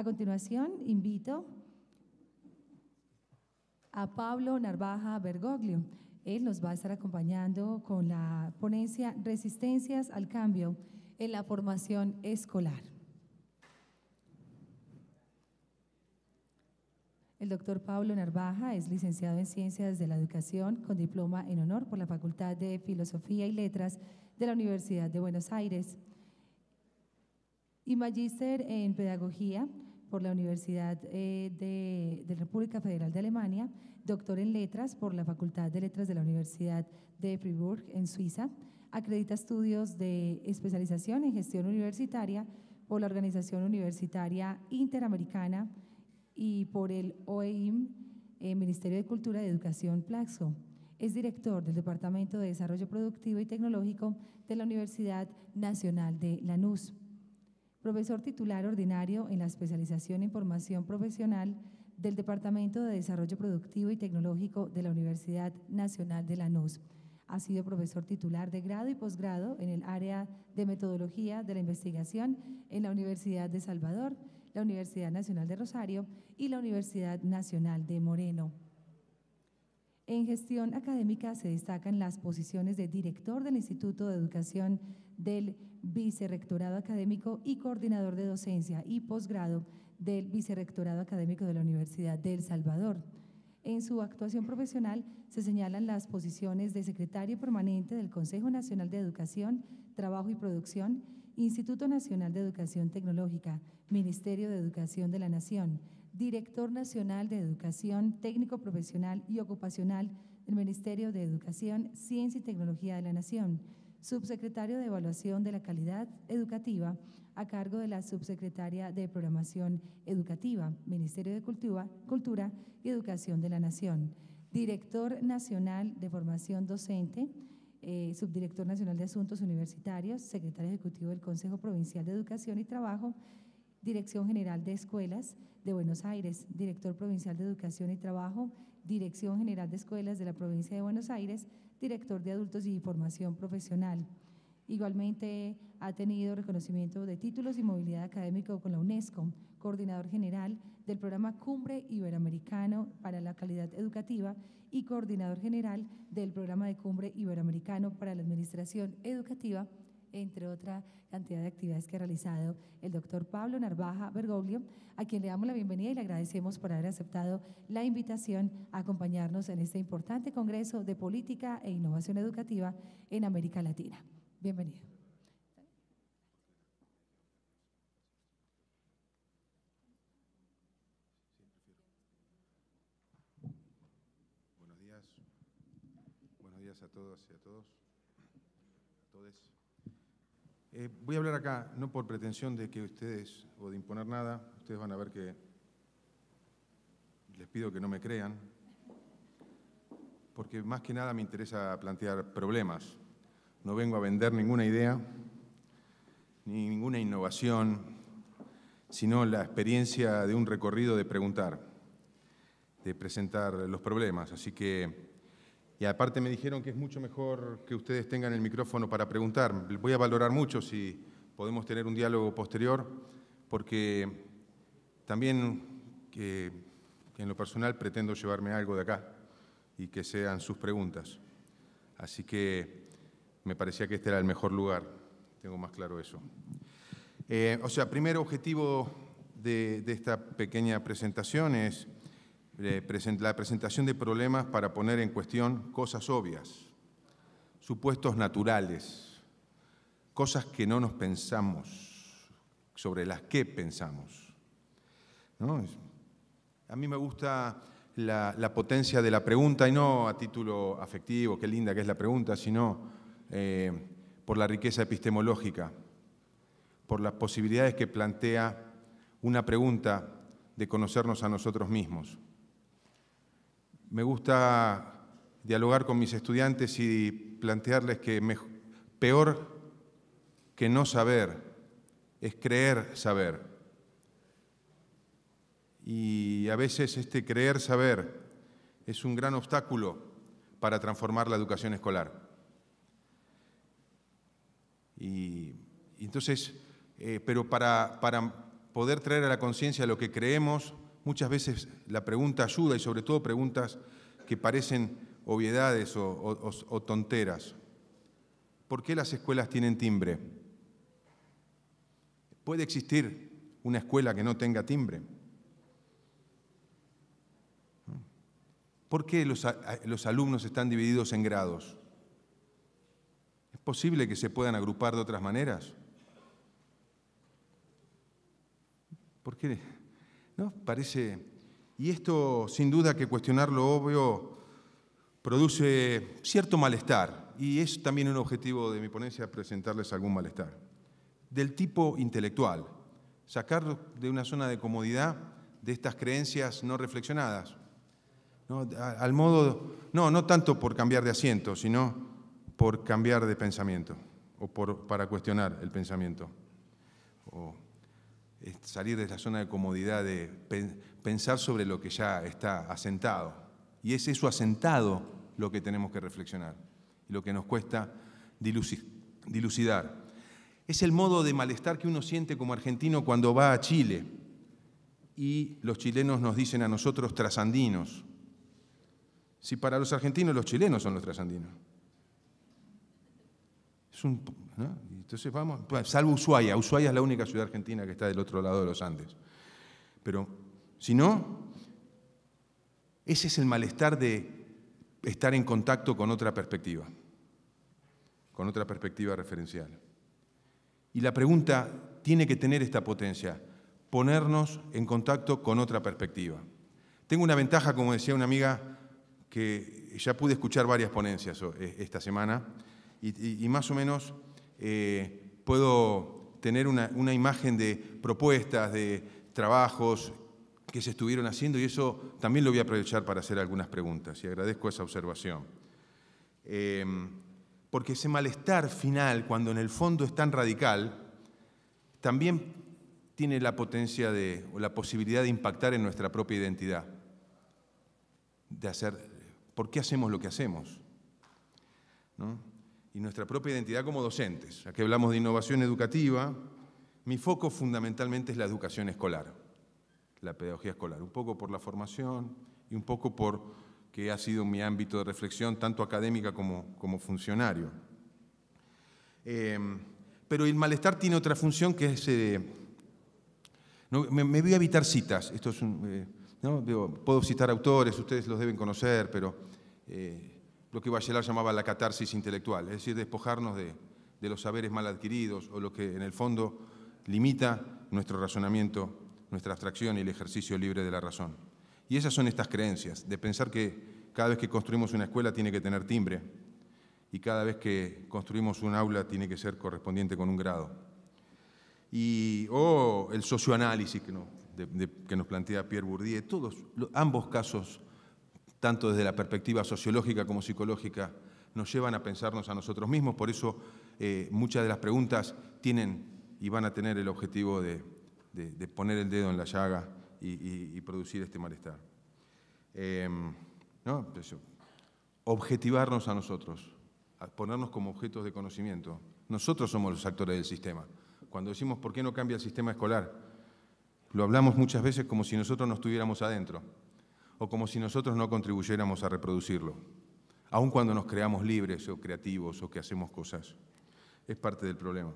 A continuación, invito a Pablo Narvaja Bergoglio. Él nos va a estar acompañando con la ponencia Resistencias al Cambio en la Formación Escolar. El doctor Pablo Narvaja es licenciado en Ciencias de la Educación con diploma en honor por la Facultad de Filosofía y Letras de la Universidad de Buenos Aires y magíster en Pedagogía por la Universidad eh, de, la República Federal de Alemania, doctor en letras por la Facultad de Letras de la Universidad de Fribourg en Suiza, acredita estudios de especialización en gestión universitaria por la Organización Universitaria Interamericana y por el OEIM, eh, Ministerio de Cultura y Educación Plaxo. Es director del Departamento de Desarrollo Productivo y Tecnológico de la Universidad Nacional de Lanús profesor titular ordinario en la especialización en formación profesional del Departamento de Desarrollo Productivo y Tecnológico de la Universidad Nacional de Lanús. Ha sido profesor titular de grado y posgrado en el área de metodología de la investigación en la Universidad de Salvador, la Universidad Nacional de Rosario y la Universidad Nacional de Moreno. En gestión académica se destacan las posiciones de director del Instituto de Educación del Vicerrectorado Académico y coordinador de docencia y posgrado del Vicerrectorado Académico de la Universidad de El Salvador. En su actuación profesional se señalan las posiciones de secretario permanente del Consejo Nacional de Educación, Trabajo y Producción, Instituto Nacional de Educación Tecnológica, Ministerio de Educación de la Nación, Director Nacional de Educación Técnico Profesional y Ocupacional del Ministerio de Educación, Ciencia y Tecnología de la Nación, subsecretario de Evaluación de la Calidad Educativa a cargo de la subsecretaria de Programación Educativa, Ministerio de Cultura, Cultura y Educación de la Nación, director nacional de Formación Docente, eh, subdirector nacional de Asuntos Universitarios, secretario ejecutivo del Consejo Provincial de Educación y Trabajo, Dirección General de Escuelas de Buenos Aires, Director Provincial de Educación y Trabajo, Dirección General de Escuelas de la Provincia de Buenos Aires, director de Adultos y Formación Profesional. Igualmente ha tenido reconocimiento de títulos y movilidad académica con la UNESCO, coordinador general del programa Cumbre Iberoamericano para la Calidad Educativa y coordinador general del programa de Cumbre Iberoamericano para la Administración Educativa entre otra cantidad de actividades que ha realizado el doctor Pablo Narvaja Bergoglio, a quien le damos la bienvenida y le agradecemos por haber aceptado la invitación a acompañarnos en este importante Congreso de Política e Innovación Educativa en América Latina. Bienvenido. Buenos días a todos y a todos, a todos. Eh, voy a hablar acá, no por pretensión de que ustedes, o de imponer nada, ustedes van a ver que les pido que no me crean, porque más que nada me interesa plantear problemas. No vengo a vender ninguna idea, ni ninguna innovación, sino la experiencia de un recorrido de preguntar, de presentar los problemas. Así que y aparte me dijeron que es mucho mejor que ustedes tengan el micrófono para preguntar. Voy a valorar mucho si podemos tener un diálogo posterior, porque también eh, que, en lo personal pretendo llevarme algo de acá y que sean sus preguntas. Así que me parecía que este era el mejor lugar, tengo más claro eso. Eh, o sea, primer objetivo de esta pequeña presentación es la presentación de problemas para poner en cuestión cosas obvias, supuestos naturales, cosas que no nos pensamos, sobre las que pensamos. A mí me gusta la, potencia de la pregunta, y no a título afectivo, qué linda que es la pregunta, sino eh, por la riqueza epistemológica, por las posibilidades que plantea una pregunta de conocernos a nosotros mismos. Me gusta dialogar con mis estudiantes y plantearles que peor que no saber es creer saber. Y a veces este creer saber es un gran obstáculo para transformar la educación escolar. Y, entonces, eh, pero para poder traer a la conciencia lo que creemos, Muchas veces la pregunta ayuda y sobre todo preguntas que parecen obviedades o, tonteras. ¿Por qué las escuelas tienen timbre? ¿Puede existir una escuela que no tenga timbre? ¿Por qué los, los, alumnos están divididos en grados? ¿Es posible que se puedan agrupar de otras maneras? ¿Por qué? Parece, y esto sin duda que cuestionar lo obvio produce cierto malestar, y es también un objetivo de mi ponencia presentarles algún malestar, del tipo intelectual, sacar de una zona de comodidad de estas creencias no reflexionadas. ¿No? Al modo, no, no tanto por cambiar de asiento, sino por cambiar de pensamiento o por, para cuestionar el pensamiento. O, salir de la zona de comodidad, de pensar sobre lo que ya está asentado. Y es eso asentado lo que tenemos que reflexionar, lo que nos cuesta dilucidar. Es el modo de malestar que uno siente como argentino cuando va a Chile y los chilenos nos dicen a nosotros trasandinos. Si para los argentinos los chilenos son los trasandinos. Es un entonces vamos, salvo Ushuaia, Ushuaia es la única ciudad argentina que está del otro lado de los Andes. Pero si no, ese es el malestar de estar en contacto con otra perspectiva, con otra perspectiva referencial. Y la pregunta tiene que tener esta potencia, ponernos en contacto con otra perspectiva. Tengo una ventaja, como decía una amiga, que ya pude escuchar varias ponencias e, esta semana y más o menos eh, puedo tener una, imagen de propuestas, de trabajos que se estuvieron haciendo y eso también lo voy a aprovechar para hacer algunas preguntas y agradezco esa observación. Em, porque ese malestar final, cuando en el fondo es tan radical, también tiene la potencia de, o la posibilidad de impactar en nuestra propia identidad, de hacer, ¿por qué hacemos lo que hacemos? ¿No? y nuestra propia identidad como docentes. que hablamos de innovación educativa. Mi foco fundamentalmente es la educación escolar, la pedagogía escolar, un poco por la formación y un poco por que ha sido mi ámbito de reflexión, tanto académica como, como funcionario. Em, pero el malestar tiene otra función que es... Eh, me, voy a evitar citas. Esto es eh, puedo citar autores, ustedes los deben conocer, pero... Eh, lo que Bachelard llamaba la catarsis intelectual, es decir, despojarnos de, los saberes mal adquiridos o lo que en el fondo limita nuestro razonamiento, nuestra abstracción y el ejercicio libre de la razón. Y esas son estas creencias, de pensar que cada vez que construimos una escuela tiene que tener timbre y cada vez que construimos un aula tiene que ser correspondiente con un grado. Y o el socioanálisis que, que nos plantea Pierre Bourdieu, todos, ambos casos tanto desde la perspectiva sociológica como psicológica, nos llevan a pensarnos a nosotros mismos. Por eso eh, muchas de las preguntas tienen y van a tener el objetivo de, poner el dedo en la llaga y, producir este malestar. Em, objetivarnos a nosotros, ponernos como objetos de conocimiento. Nosotros somos los actores del sistema. Cuando decimos por qué no cambia el sistema escolar, lo hablamos muchas veces como si nosotros no estuviéramos adentro o como si nosotros no contribuyéramos a reproducirlo, aun cuando nos creamos libres o creativos o que hacemos cosas. Es parte del problema.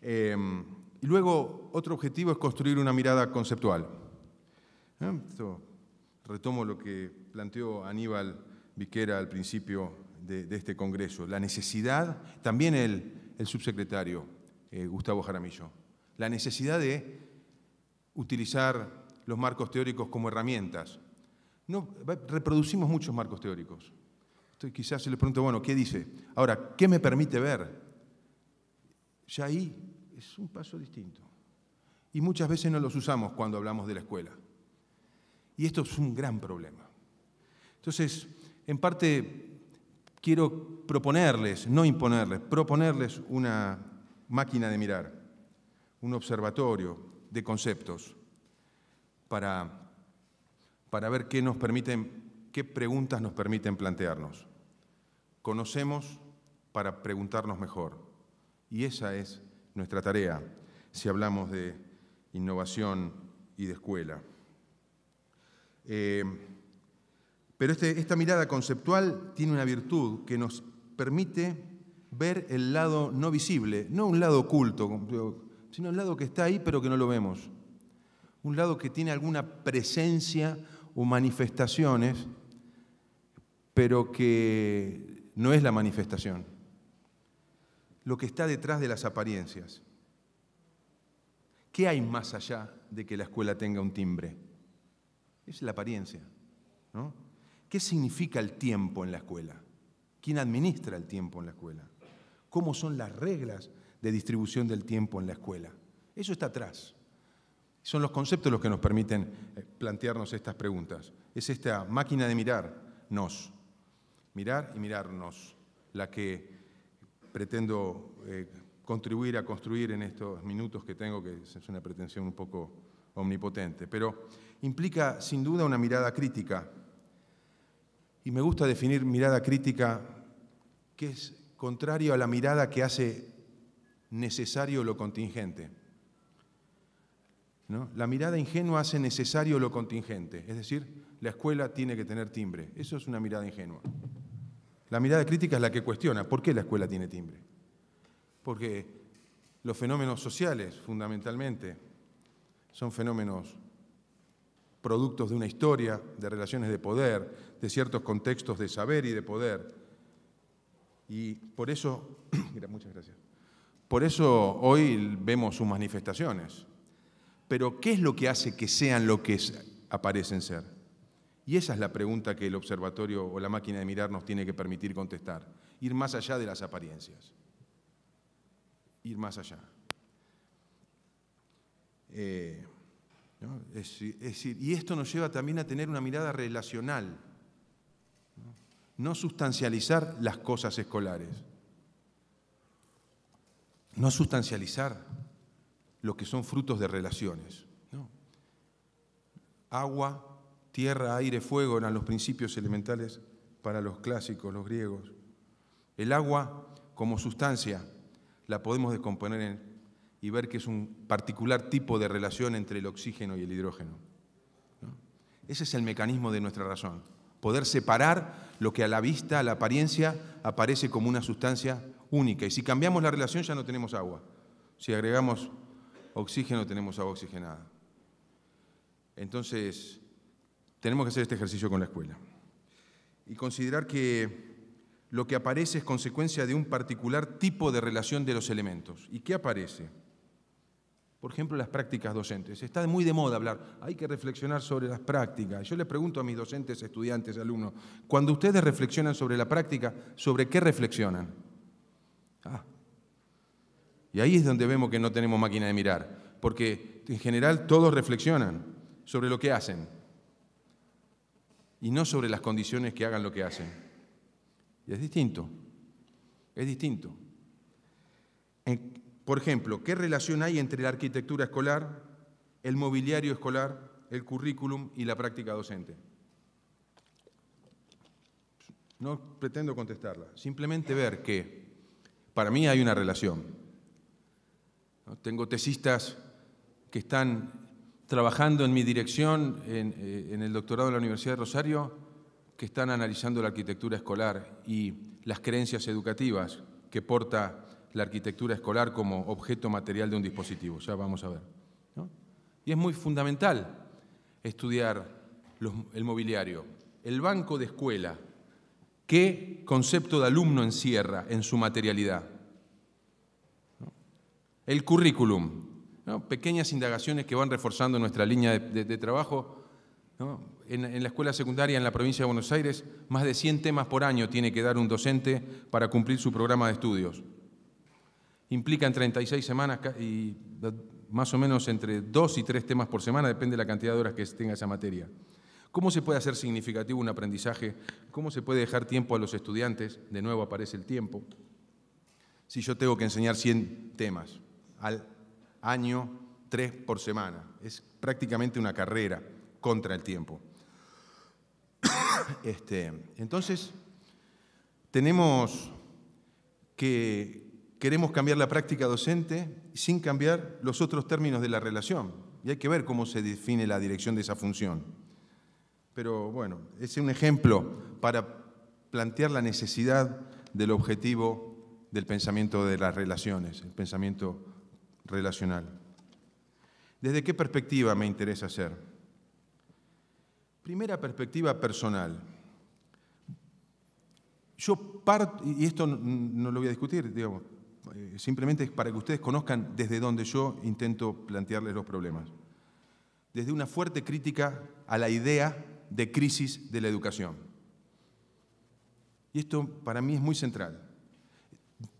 Em, y luego, otro objetivo es construir una mirada conceptual. Em, retomo lo que planteó Aníbal Viquera al principio de, este Congreso, la necesidad, también el, subsecretario eh, Gustavo Jaramillo, la necesidad de utilizar los marcos teóricos como herramientas, reproducimos muchos marcos teóricos. quizás se les pregunto, bueno, ¿qué dice? Ahora, ¿qué me permite ver? Ya ahí es un paso distinto. Y muchas veces no los usamos cuando hablamos de la escuela. Y esto es un gran problema. Entonces, en parte quiero proponerles, no imponerles, proponerles una máquina de mirar, un observatorio de conceptos para para ver qué nos permiten, qué preguntas nos permiten plantearnos. Conocemos para preguntarnos mejor. Y esa es nuestra tarea si hablamos de innovación y de escuela. Eh, pero este, esta mirada conceptual tiene una virtud que nos permite ver el lado no visible, no un lado oculto, sino el lado que está ahí pero que no lo vemos. Un lado que tiene alguna presencia o manifestaciones, pero que no es la manifestación. Lo que está detrás de las apariencias. ¿Qué hay más allá de que la escuela tenga un timbre? Es la apariencia. ¿Qué significa el tiempo en la escuela? ¿Quién administra el tiempo en la escuela? ¿Cómo son las reglas de distribución del tiempo en la escuela? Eso está atrás. Son los conceptos los que nos permiten eh, plantearnos estas preguntas. Es esta máquina de mirarnos, mirar y mirarnos, la que pretendo eh, contribuir a construir en estos minutos que tengo, que es una pretensión un poco omnipotente, pero implica sin duda una mirada crítica. Y me gusta definir mirada crítica que es contrario a la mirada que hace necesario lo contingente. La mirada ingenua hace necesario lo contingente, es decir, la escuela tiene que tener timbre. Eso es una mirada ingenua. La mirada crítica es la que cuestiona por qué la escuela tiene timbre. Porque los fenómenos sociales, fundamentalmente, son fenómenos productos de una historia, de relaciones de poder, de ciertos contextos de saber y de poder. Y por eso, muchas gracias. Por eso hoy vemos sus manifestaciones. Pero ¿qué es lo que hace que sean lo que aparecen ser? Y esa es la pregunta que el observatorio o la máquina de mirar nos tiene que permitir contestar. Ir más allá de las apariencias. Ir más allá. Eh, y esto nos lleva también a tener una mirada relacional. no sustancializar las cosas escolares. No sustancializar lo que son frutos de relaciones. Agua, tierra, aire, fuego eran los principios elementales para los clásicos, los griegos. El agua como sustancia la podemos descomponer y ver que es un particular tipo de relación entre el oxígeno y el hidrógeno. Ese es el mecanismo de nuestra razón, poder separar lo que a la vista, a la apariencia, aparece como una sustancia única. Y si cambiamos la relación ya no tenemos agua. Si agregamos oxígeno, tenemos agua oxigenada. Entonces, tenemos que hacer este ejercicio con la escuela y considerar que lo que aparece es consecuencia de un particular tipo de relación de los elementos. ¿Y qué aparece? Por ejemplo, las prácticas docentes. Está muy de moda hablar, hay que reflexionar sobre las prácticas. Yo les pregunto a mis docentes, estudiantes, alumnos, cuando ustedes reflexionan sobre la práctica, ¿sobre qué reflexionan? Ah, y ahí es donde vemos que no tenemos máquina de mirar, porque en general todos reflexionan sobre lo que hacen y no sobre las condiciones que hagan lo que hacen. Y es distinto, es distinto. por ejemplo, ¿qué relación hay entre la arquitectura escolar, el mobiliario escolar, el currículum y la práctica docente? No pretendo contestarla, simplemente ver que para mí hay una relación. Tengo tesistas que están trabajando en mi dirección eh, en, el doctorado de la Universidad de Rosario, que están analizando la arquitectura escolar y las creencias educativas que porta la arquitectura escolar como objeto material de un dispositivo. Ya vamos a ver. Y es muy fundamental estudiar el mobiliario. El banco de escuela, ¿qué concepto de alumno encierra en su materialidad? El currículum, pequeñas indagaciones que van reforzando nuestra línea de, trabajo. En, la escuela secundaria en la provincia de Buenos Aires, más de 100 temas por año tiene que dar un docente para cumplir su programa de estudios. Implican 36 semanas y más o menos entre 2 y 3 temas por semana, depende de la cantidad de horas que tenga esa materia. ¿Cómo se puede hacer significativo un aprendizaje? ¿Cómo se puede dejar tiempo a los estudiantes? De nuevo aparece el tiempo. Si yo tengo que enseñar 100 temas al año, tres por semana. Es prácticamente una carrera contra el tiempo. Este, entonces, tenemos que queremos cambiar la práctica docente sin cambiar los otros términos de la relación. Y hay que ver cómo se define la dirección de esa función. Pero bueno, es un ejemplo para plantear la necesidad del objetivo del pensamiento de las relaciones, el pensamiento relacional. ¿Desde qué perspectiva me interesa hacer? Primera perspectiva personal. Yo parto, y esto no lo voy a discutir, eh, simplemente es para que ustedes conozcan desde dónde yo intento plantearles los problemas. Desde una fuerte crítica a la idea de crisis de la educación. Y esto para mí es muy central.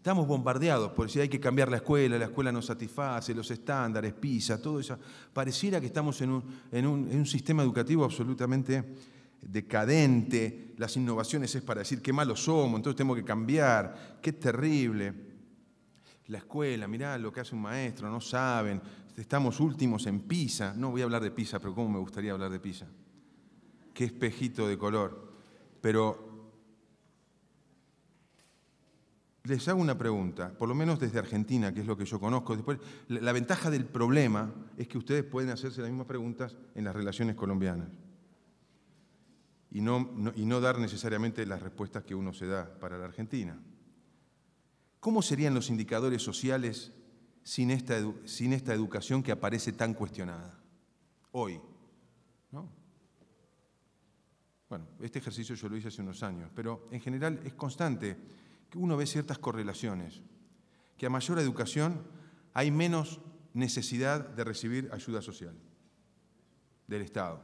Estamos bombardeados por si hay que cambiar la escuela, la escuela no satisface, los estándares, PISA, todo eso. Pareciera que estamos en un, en un, sistema educativo absolutamente decadente, las innovaciones es para decir qué malos somos, entonces tenemos que cambiar, qué terrible. La escuela, mirá lo que hace un maestro, no saben, estamos últimos en PISA, no voy a hablar de PISA, pero cómo me gustaría hablar de PISA. Qué espejito de color. Pero Les hago una pregunta, por lo menos desde Argentina, que es lo que yo conozco. Después, la, ventaja del problema es que ustedes pueden hacerse las mismas preguntas en las relaciones colombianas y no, dar necesariamente las respuestas que uno se da para la Argentina. ¿Cómo serían los indicadores sociales sin esta, educación que aparece tan cuestionada hoy? Bueno, este ejercicio yo lo hice hace unos años, pero en general es constante uno ve ciertas correlaciones, que a mayor educación hay menos necesidad de recibir ayuda social del Estado.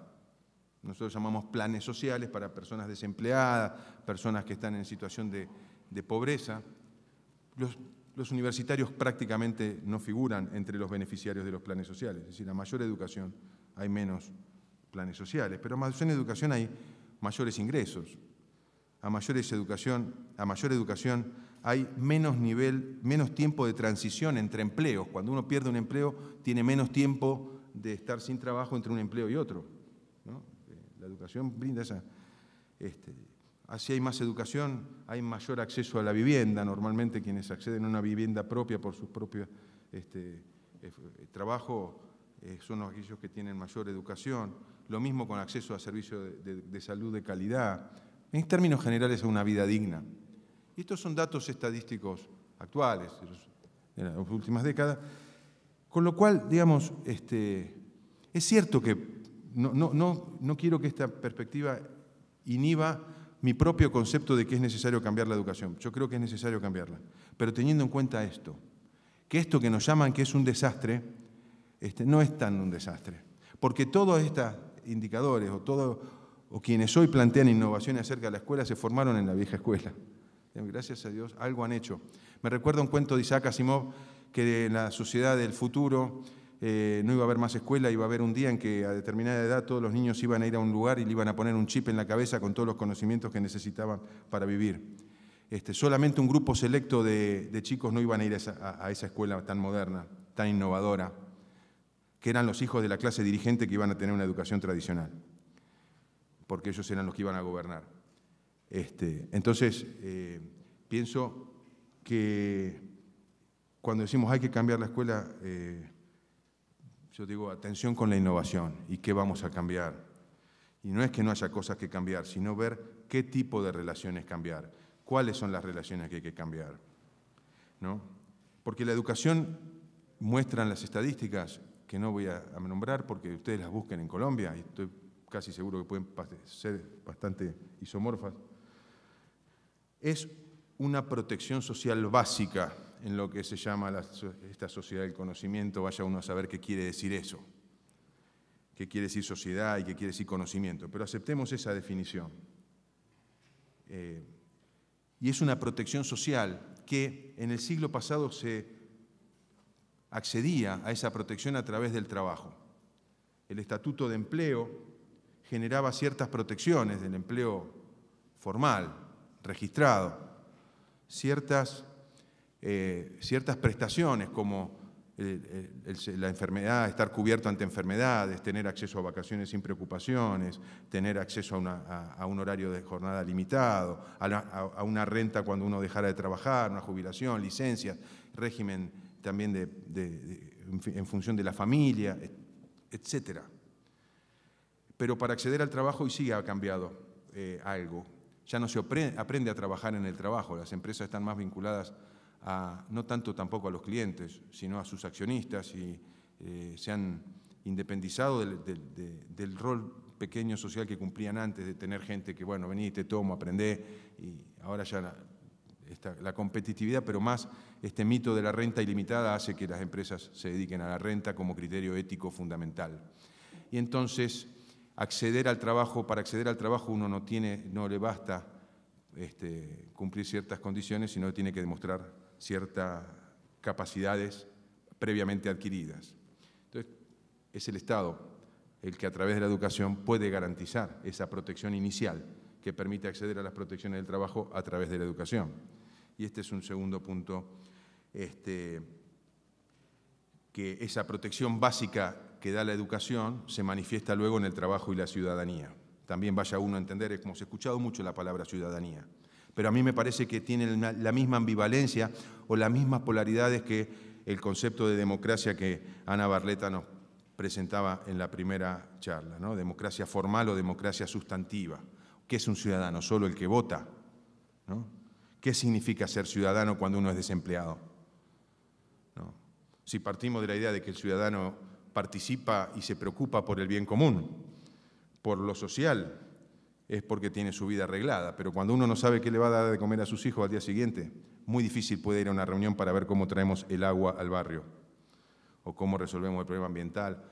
Nosotros llamamos planes sociales para personas desempleadas, personas que están en situación de, pobreza. Los, los universitarios prácticamente no figuran entre los beneficiarios de los planes sociales. Es decir, a mayor educación hay menos planes sociales, pero a mayor educación hay mayores ingresos, a mayor educación, a mayor educación hay menos nivel, menos tiempo de transición entre empleos. Cuando uno pierde un empleo, tiene menos tiempo de estar sin trabajo entre un empleo y otro. Eh, la educación brinda esa. Este, así hay más educación, hay mayor acceso a la vivienda. Normalmente quienes acceden a una vivienda propia por su propio este, eh, eh, trabajo son aquellos que tienen mayor educación. Lo mismo con acceso a servicios de salud de calidad en términos generales a una vida digna. Y estos son datos estadísticos actuales, de las últimas décadas, con lo cual, digamos, este, es cierto que no, no, no, no quiero que esta perspectiva inhiba mi propio concepto de que es necesario cambiar la educación. Yo creo que es necesario cambiarla, pero teniendo en cuenta esto, que esto que nos llaman que es un desastre, este, no es tan un desastre, porque todos estos indicadores o todos o quienes hoy plantean innovaciones acerca de la escuela se formaron en la vieja escuela. Gracias a Dios, algo han hecho. Me recuerdo un cuento de Isaac Asimov que en la sociedad del futuro eh, no iba a haber más escuela, iba a haber un día en que a determinada edad todos los niños iban a ir a un lugar y le iban a poner un chip en la cabeza con todos los conocimientos que necesitaban para vivir. Este, solamente un grupo selecto de, chicos no iban a ir a esa escuela tan moderna, tan innovadora, que eran los hijos de la clase dirigente que iban a tener una educación tradicional porque ellos eran los que iban a gobernar. Este, entonces, eh, pienso que cuando decimos hay que cambiar la escuela, eh, yo digo atención con la innovación y qué vamos a cambiar. Y no es que no haya cosas que cambiar, sino ver qué tipo de relaciones cambiar, cuáles son las relaciones que hay que cambiar. Porque la educación muestran las estadísticas que no voy a, nombrar porque ustedes las busquen en Colombia y estoy casi seguro que pueden ser bastante isomorfas, es una protección social básica en lo que se llama esta sociedad del conocimiento, vaya uno a saber qué quiere decir eso, qué quiere decir sociedad y qué quiere decir conocimiento, pero aceptemos esa definición. Eh, y es una protección social que en el siglo pasado se accedía a esa protección a través del trabajo. El Estatuto de Empleo generaba ciertas protecciones del empleo formal, registrado, ciertas, eh, ciertas prestaciones como eh, eh, la enfermedad, estar cubierto ante enfermedades, tener acceso a vacaciones sin preocupaciones, tener acceso a, un horario de jornada limitado, a, una renta cuando uno dejara de trabajar, una jubilación, licencias, régimen también de, en función de la familia, etcétera. Pero para acceder al trabajo hoy sí ha cambiado eh, algo. Ya no se aprende a trabajar en el trabajo, las empresas están más vinculadas a, no tanto tampoco a los clientes, sino a sus accionistas y eh, se han independizado del, rol pequeño social que cumplían antes de tener gente que, bueno, vení, te tomo, aprendé, y ahora ya la, la competitividad, pero más este mito de la renta ilimitada hace que las empresas se dediquen a la renta como criterio ético fundamental. Y entonces acceder al trabajo, para acceder al trabajo uno no, tiene, no le basta este, cumplir ciertas condiciones, sino tiene que demostrar ciertas capacidades previamente adquiridas. Entonces, es el Estado el que a través de la educación puede garantizar esa protección inicial que permite acceder a las protecciones del trabajo a través de la educación. Y este es un segundo punto, este, que esa protección básica que da la educación se manifiesta luego en el trabajo y la ciudadanía. También vaya uno a entender, ha escuchado mucho la palabra ciudadanía, pero a mí me parece que tiene la misma ambivalencia o las mismas polaridades que el concepto de democracia que Ana Barleta nos presentaba en la primera charla, ¿no? democracia formal o democracia sustantiva. ¿Qué es un ciudadano? ¿Solo el que vota? ¿Qué significa ser ciudadano cuando uno es desempleado? Si partimos de la idea de que el ciudadano participa y se preocupa por el bien común, por lo social, es porque tiene su vida arreglada. Pero cuando uno no sabe qué le va a dar de comer a sus hijos al día siguiente, muy difícil puede ir a una reunión para ver cómo traemos el agua al barrio, o cómo resolvemos el problema ambiental,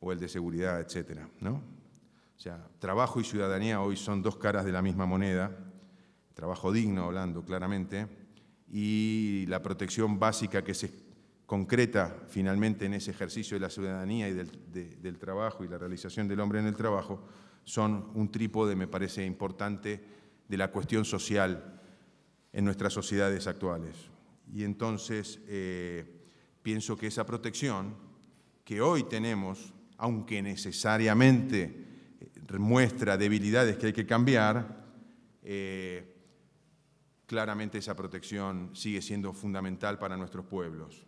o el de seguridad, etc. ¿no? O sea, trabajo y ciudadanía hoy son dos caras de la misma moneda, trabajo digno hablando claramente, y la protección básica que se concreta finalmente en ese ejercicio de la ciudadanía y del, trabajo y la realización del hombre en el trabajo, son un trípode, me parece importante, de la cuestión social en nuestras sociedades actuales. Y entonces eh, pienso que esa protección que hoy tenemos, aunque necesariamente eh, muestra debilidades que hay que cambiar, eh, claramente esa protección sigue siendo fundamental para nuestros pueblos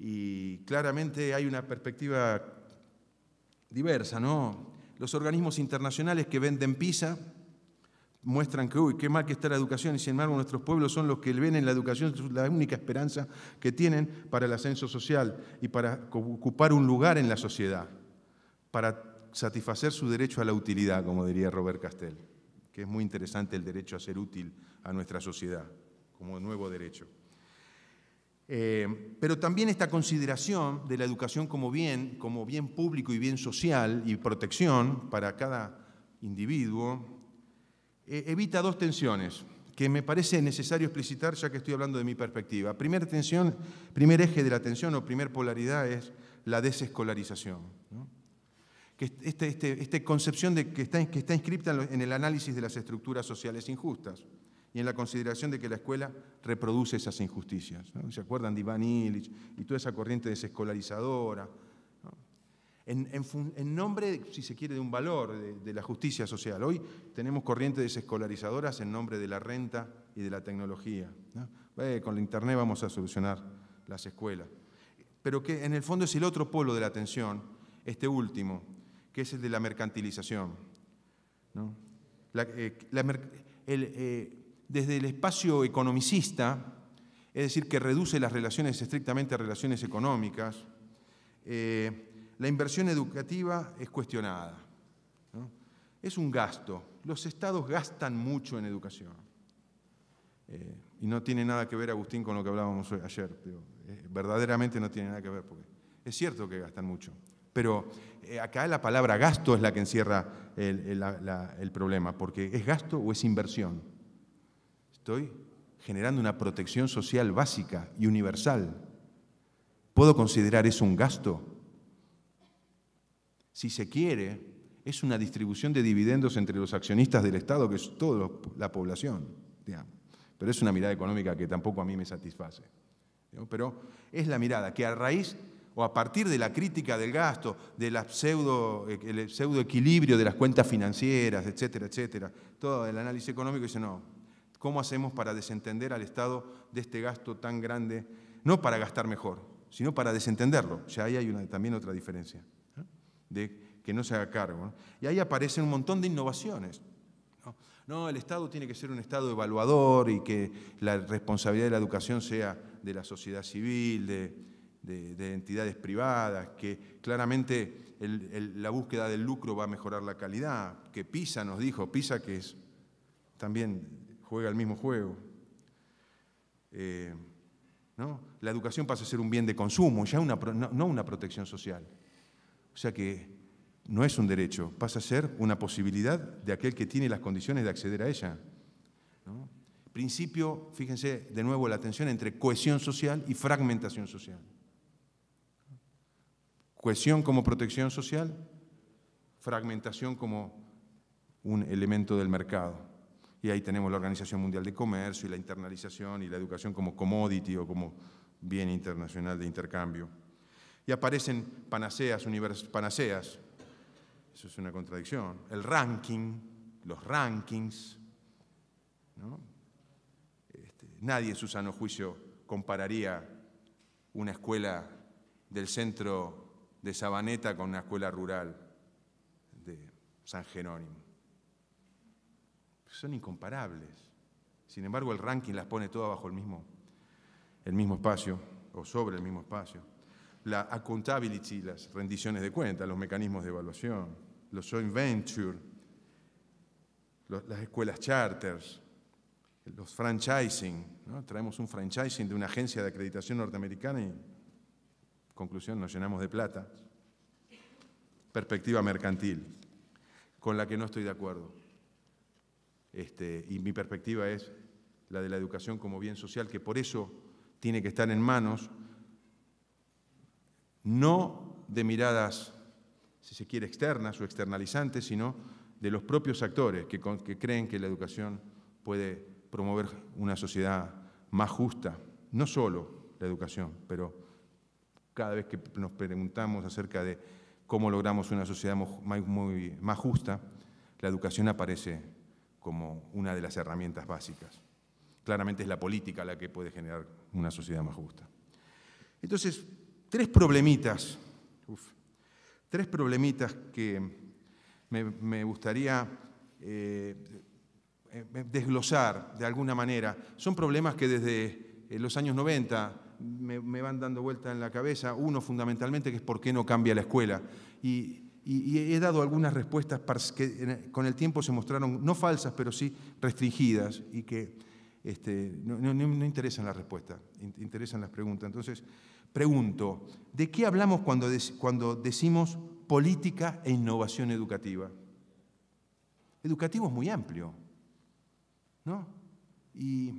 y claramente hay una perspectiva diversa, ¿no? Los organismos internacionales que venden pizza muestran que, uy, qué mal que está la educación, y sin embargo nuestros pueblos son los que ven en la educación la única esperanza que tienen para el ascenso social y para ocupar un lugar en la sociedad, para satisfacer su derecho a la utilidad, como diría Robert Castell, que es muy interesante el derecho a ser útil a nuestra sociedad como nuevo derecho. Eh, pero también esta consideración de la educación como bien, como bien público y bien social y protección para cada individuo, eh, evita dos tensiones que me parece necesario explicitar ya que estoy hablando de mi perspectiva. Primer, tensión, primer eje de la tensión o primer polaridad es la desescolarización. Que esta este, este, este concepción de que, está, que está inscrita en el análisis de las estructuras sociales injustas y en la consideración de que la escuela reproduce esas injusticias. ¿Se acuerdan de Iván Illich y toda esa corriente desescolarizadora? En, nombre, si se quiere, de un valor de, la justicia social. Hoy tenemos corrientes desescolarizadoras en nombre de la renta y de la tecnología. con la Internet vamos a solucionar las escuelas. Pero que en el fondo es el otro polo de la atención, este último, que es el de la mercantilización. Eh, el, eh, desde el espacio economicista, es decir, que reduce las relaciones estrictamente a relaciones económicas, eh, la inversión educativa es cuestionada. Es un gasto. Los estados gastan mucho en educación. Eh, y no tiene nada que ver, Agustín, con lo que hablábamos ayer. Eh, verdaderamente no tiene nada que ver, porque es cierto que gastan mucho. Pero acá la palabra gasto es la que encierra el problema, porque es gasto o es inversión. Estoy generando una protección social básica y universal. ¿Puedo considerar eso un gasto? Si se quiere, es una distribución de dividendos entre los accionistas del Estado, que es toda la población. Pero es una mirada económica que tampoco a mí me satisface. Pero es la mirada que a raíz o a partir de la crítica del gasto, del pseudo, pseudo equilibrio de las cuentas financieras, etcétera, etcétera, todo el análisis económico dice, no, ¿Cómo hacemos para desentender al Estado de este gasto tan grande? No para gastar mejor, sino para desentenderlo. Ya ahí hay también otra diferencia, de que no se haga cargo. Y ahí aparecen un montón de innovaciones. ¿no? el Estado tiene que ser un Estado evaluador y que la responsabilidad de la educación sea de la sociedad civil, de, entidades privadas, que claramente la búsqueda del lucro va a mejorar la calidad, que PISA nos dijo, PISA que es también juega el mismo juego. Eh, ¿no? La educación pasa a ser un bien de consumo, ya no, una protección social. O sea que no es un derecho, pasa a ser una posibilidad de aquel que tiene las condiciones de acceder a ella. Principio, fíjense de nuevo la atención entre cohesión social y fragmentación social. Cohesión como protección social, fragmentación como un elemento del mercado. Y ahí tenemos la Organización Mundial de Comercio y la internalización y la educación como commodity o como bien internacional de intercambio. Y aparecen panaceas, panaceas, eso es una contradicción, el ranking, los rankings. Este, nadie en su sano juicio compararía una escuela del centro de Sabaneta con una escuela rural de San Jerónimo son incomparables. Sin embargo, el ranking las pone todas bajo el mismo, el mismo espacio o sobre el mismo espacio. La accountability, las rendiciones de cuentas, los mecanismos de evaluación, los joint venture, las escuelas charters, los franchising. ¿no? Traemos un franchising de una agencia de acreditación norteamericana y, conclusión, nos llenamos de plata. Perspectiva mercantil, con la que no estoy de acuerdo. Este, y mi perspectiva es la de la educación como bien social, que por eso tiene que estar en manos no de miradas, si se quiere, externas o externalizantes, sino de los propios actores que, creen que la educación puede promover una sociedad más justa. No solo la educación, pero cada vez que nos preguntamos acerca de cómo logramos una sociedad más justa, la educación aparece como una de las herramientas básicas. Claramente es la política la que puede generar una sociedad más justa. Entonces, tres problemitas, tres problemitas que me, gustaría eh, eh, desglosar de alguna manera. Son problemas que desde eh, los años 90 me, van dando vuelta en la cabeza. Uno fundamentalmente que es por qué no cambia la escuela. Y y, he dado algunas respuestas que con el tiempo se mostraron no falsas, pero sí restringidas y que este, no, interesan la respuesta, interesan las preguntas. Entonces, pregunto, ¿de qué hablamos cuando, decimos política e innovación educativa? Educativo es muy amplio, ¿no? y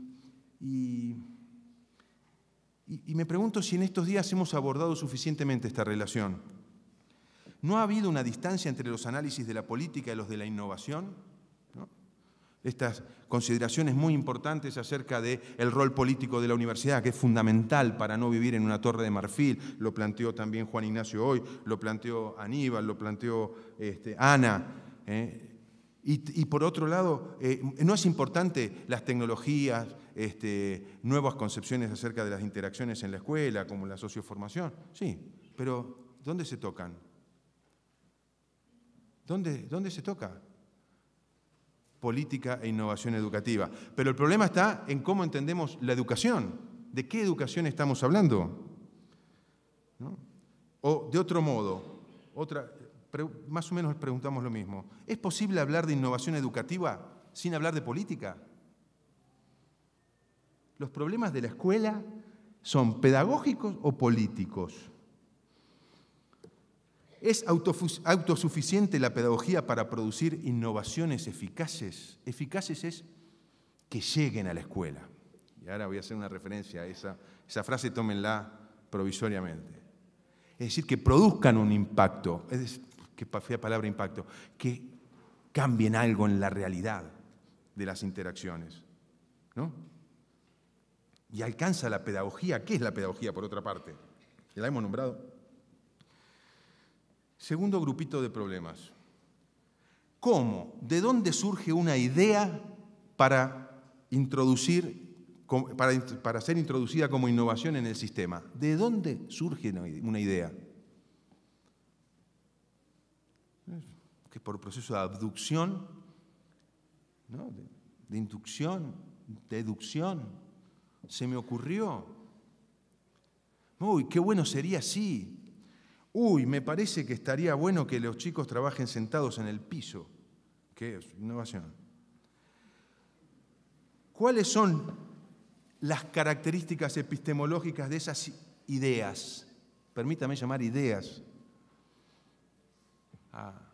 me pregunto si en estos días hemos abordado suficientemente esta relación ¿No ha habido una distancia entre los análisis de la política y los de la innovación? Estas consideraciones muy importantes acerca del rol político de la universidad, que es fundamental para no vivir en una torre de marfil, lo planteó también Juan Ignacio hoy, lo planteó Aníbal, lo planteó este, Ana. ¿eh? Y, por otro lado, eh, no es importante las tecnologías, este, nuevas concepciones acerca de las interacciones en la escuela, como la socioformación, sí, pero ¿dónde se tocan? ¿Dónde, se toca? Política e innovación educativa. Pero el problema está en cómo entendemos la educación. ¿De qué educación estamos hablando? O de otro modo, otra, más o menos preguntamos lo mismo. ¿Es posible hablar de innovación educativa sin hablar de política? ¿Los problemas de la escuela son pedagógicos o políticos? ¿Es autosuficiente la pedagogía para producir innovaciones eficaces? Eficaces es que lleguen a la escuela. Y ahora voy a hacer una referencia a esa, frase, tómenla provisoriamente. Es decir, que produzcan un impacto, es que fea palabra impacto, que cambien algo en la realidad de las interacciones. ¿no? Y alcanza la pedagogía. ¿Qué es la pedagogía, por otra parte? La hemos nombrado Segundo grupito de problemas. ¿Cómo? ¿De dónde surge una idea para introducir, para, ser introducida como innovación en el sistema? ¿De dónde surge una idea? Que por proceso de abducción, ¿no? de, de inducción, deducción, se me ocurrió. Uy, qué bueno sería así. Uy, me parece que estaría bueno que los chicos trabajen sentados en el piso. ¿Qué es? Innovación. ¿Cuáles son las características epistemológicas de esas ideas? Permítame llamar ideas. Ah,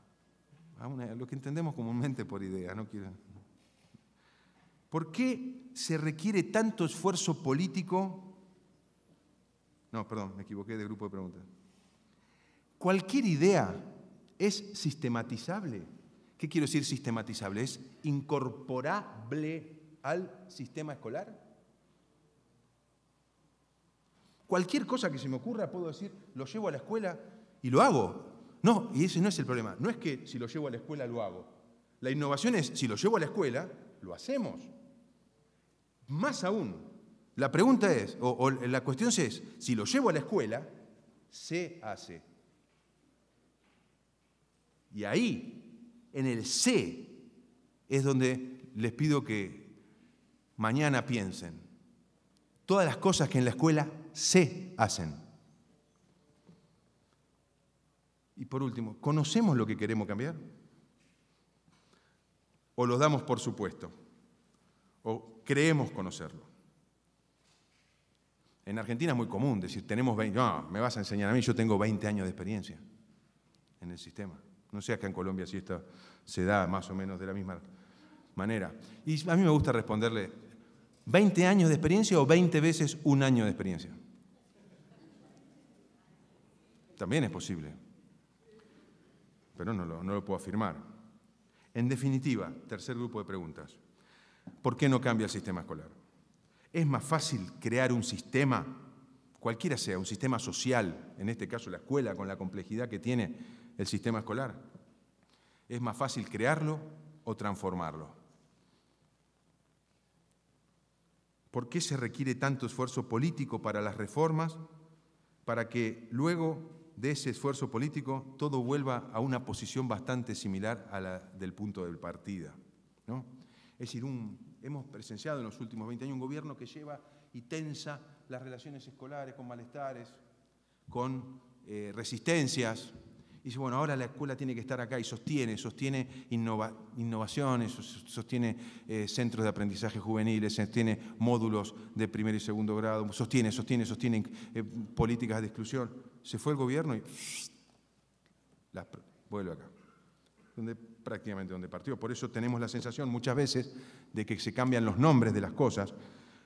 a lo que entendemos comúnmente por ideas. no ¿Por qué se requiere tanto esfuerzo político? No, perdón, me equivoqué de grupo de preguntas. Cualquier idea es sistematizable. ¿Qué quiero decir sistematizable? Es incorporable al sistema escolar. Cualquier cosa que se me ocurra, puedo decir, lo llevo a la escuela y lo hago. No, y ese no es el problema. No es que si lo llevo a la escuela lo hago. La innovación es, si lo llevo a la escuela, lo hacemos. Más aún, la pregunta es, o, la cuestión es, si lo llevo a la escuela, se hace. Y ahí, en el C, es donde les pido que mañana piensen. Todas las cosas que en la escuela se hacen. Y por último, ¿conocemos lo que queremos cambiar? ¿O lo damos por supuesto? ¿O creemos conocerlo? En Argentina es muy común decir, tenemos 20, no, me vas a enseñar a mí, yo tengo 20 años de experiencia en el sistema. No sé acá en Colombia si esto se da más o menos de la misma manera. Y a mí me gusta responderle, ¿20 años de experiencia o 20 veces un año de experiencia? También es posible, pero no lo, no lo puedo afirmar. En definitiva, tercer grupo de preguntas, ¿por qué no cambia el sistema escolar? ¿Es más fácil crear un sistema, cualquiera sea, un sistema social, en este caso la escuela, con la complejidad que tiene, el sistema escolar. Es más fácil crearlo o transformarlo. ¿Por qué se requiere tanto esfuerzo político para las reformas para que luego de ese esfuerzo político todo vuelva a una posición bastante similar a la del punto de partida? Es decir, hemos presenciado en los últimos 20 años un gobierno que lleva y tensa las relaciones escolares con malestares, con eh, resistencias, dice, bueno, ahora la escuela tiene que estar acá y sostiene, sostiene innovaciones, sostiene eh, centros de aprendizaje juveniles, sostiene módulos de primer y segundo grado, sostiene, sostiene, sostiene eh, políticas de exclusión. Se fue el gobierno y vuelve acá, donde, prácticamente donde partió. Por eso tenemos la sensación muchas veces de que se cambian los nombres de las cosas,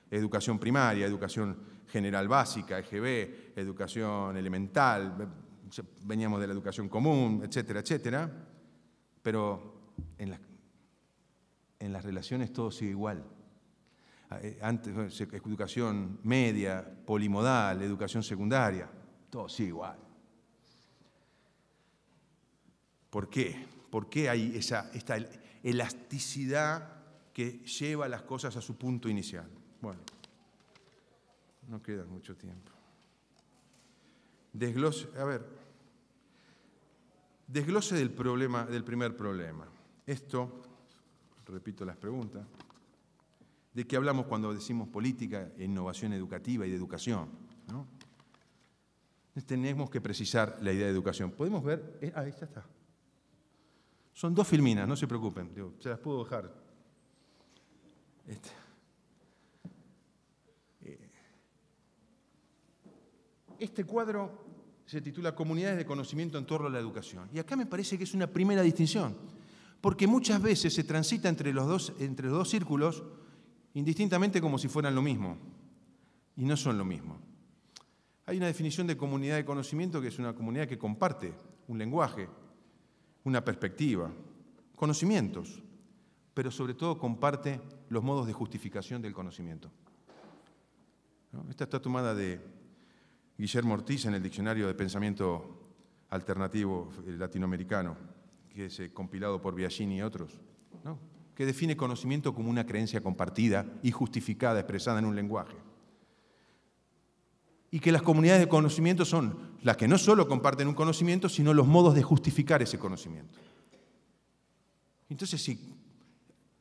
educación primaria, educación general básica, EGB, educación elemental, veníamos de la educación común, etcétera, etcétera, pero en las, relaciones todo sigue igual. Ah, eh, antes, educación media, polimodal, educación secundaria, todo sigue igual. ¿Por qué? ¿Por qué hay esa, esta elasticidad que lleva las cosas a su punto inicial? Bueno, no queda mucho tiempo. Desglose, a ver, Desglose del, problema, del primer problema. Esto, repito las preguntas, ¿de qué hablamos cuando decimos política, innovación educativa y de educación? Tenemos que precisar la idea de educación. Podemos ver, eh, ahí ya está. Son dos filminas, no se preocupen, se las puedo dejar. Este. Eh. este cuadro se titula Comunidades de Conocimiento en torno a la educación. Y acá me parece que es una primera distinción, porque muchas veces se transita entre los dos, entre dos círculos indistintamente como si fueran lo mismo, y no son lo mismo. Hay una definición de comunidad de conocimiento que es una comunidad que comparte un lenguaje, una perspectiva, conocimientos, pero sobre todo comparte los modos de justificación del conocimiento. Esta está tomada de Guillermo Ortiz en el Diccionario de Pensamiento Alternativo eh, Latinoamericano, que es eh, compilado por Biagini y otros, que define conocimiento como una creencia compartida y justificada, expresada en un lenguaje. Y que las comunidades de conocimiento son las que no solo comparten un conocimiento, sino los modos de justificar ese conocimiento. Entonces, si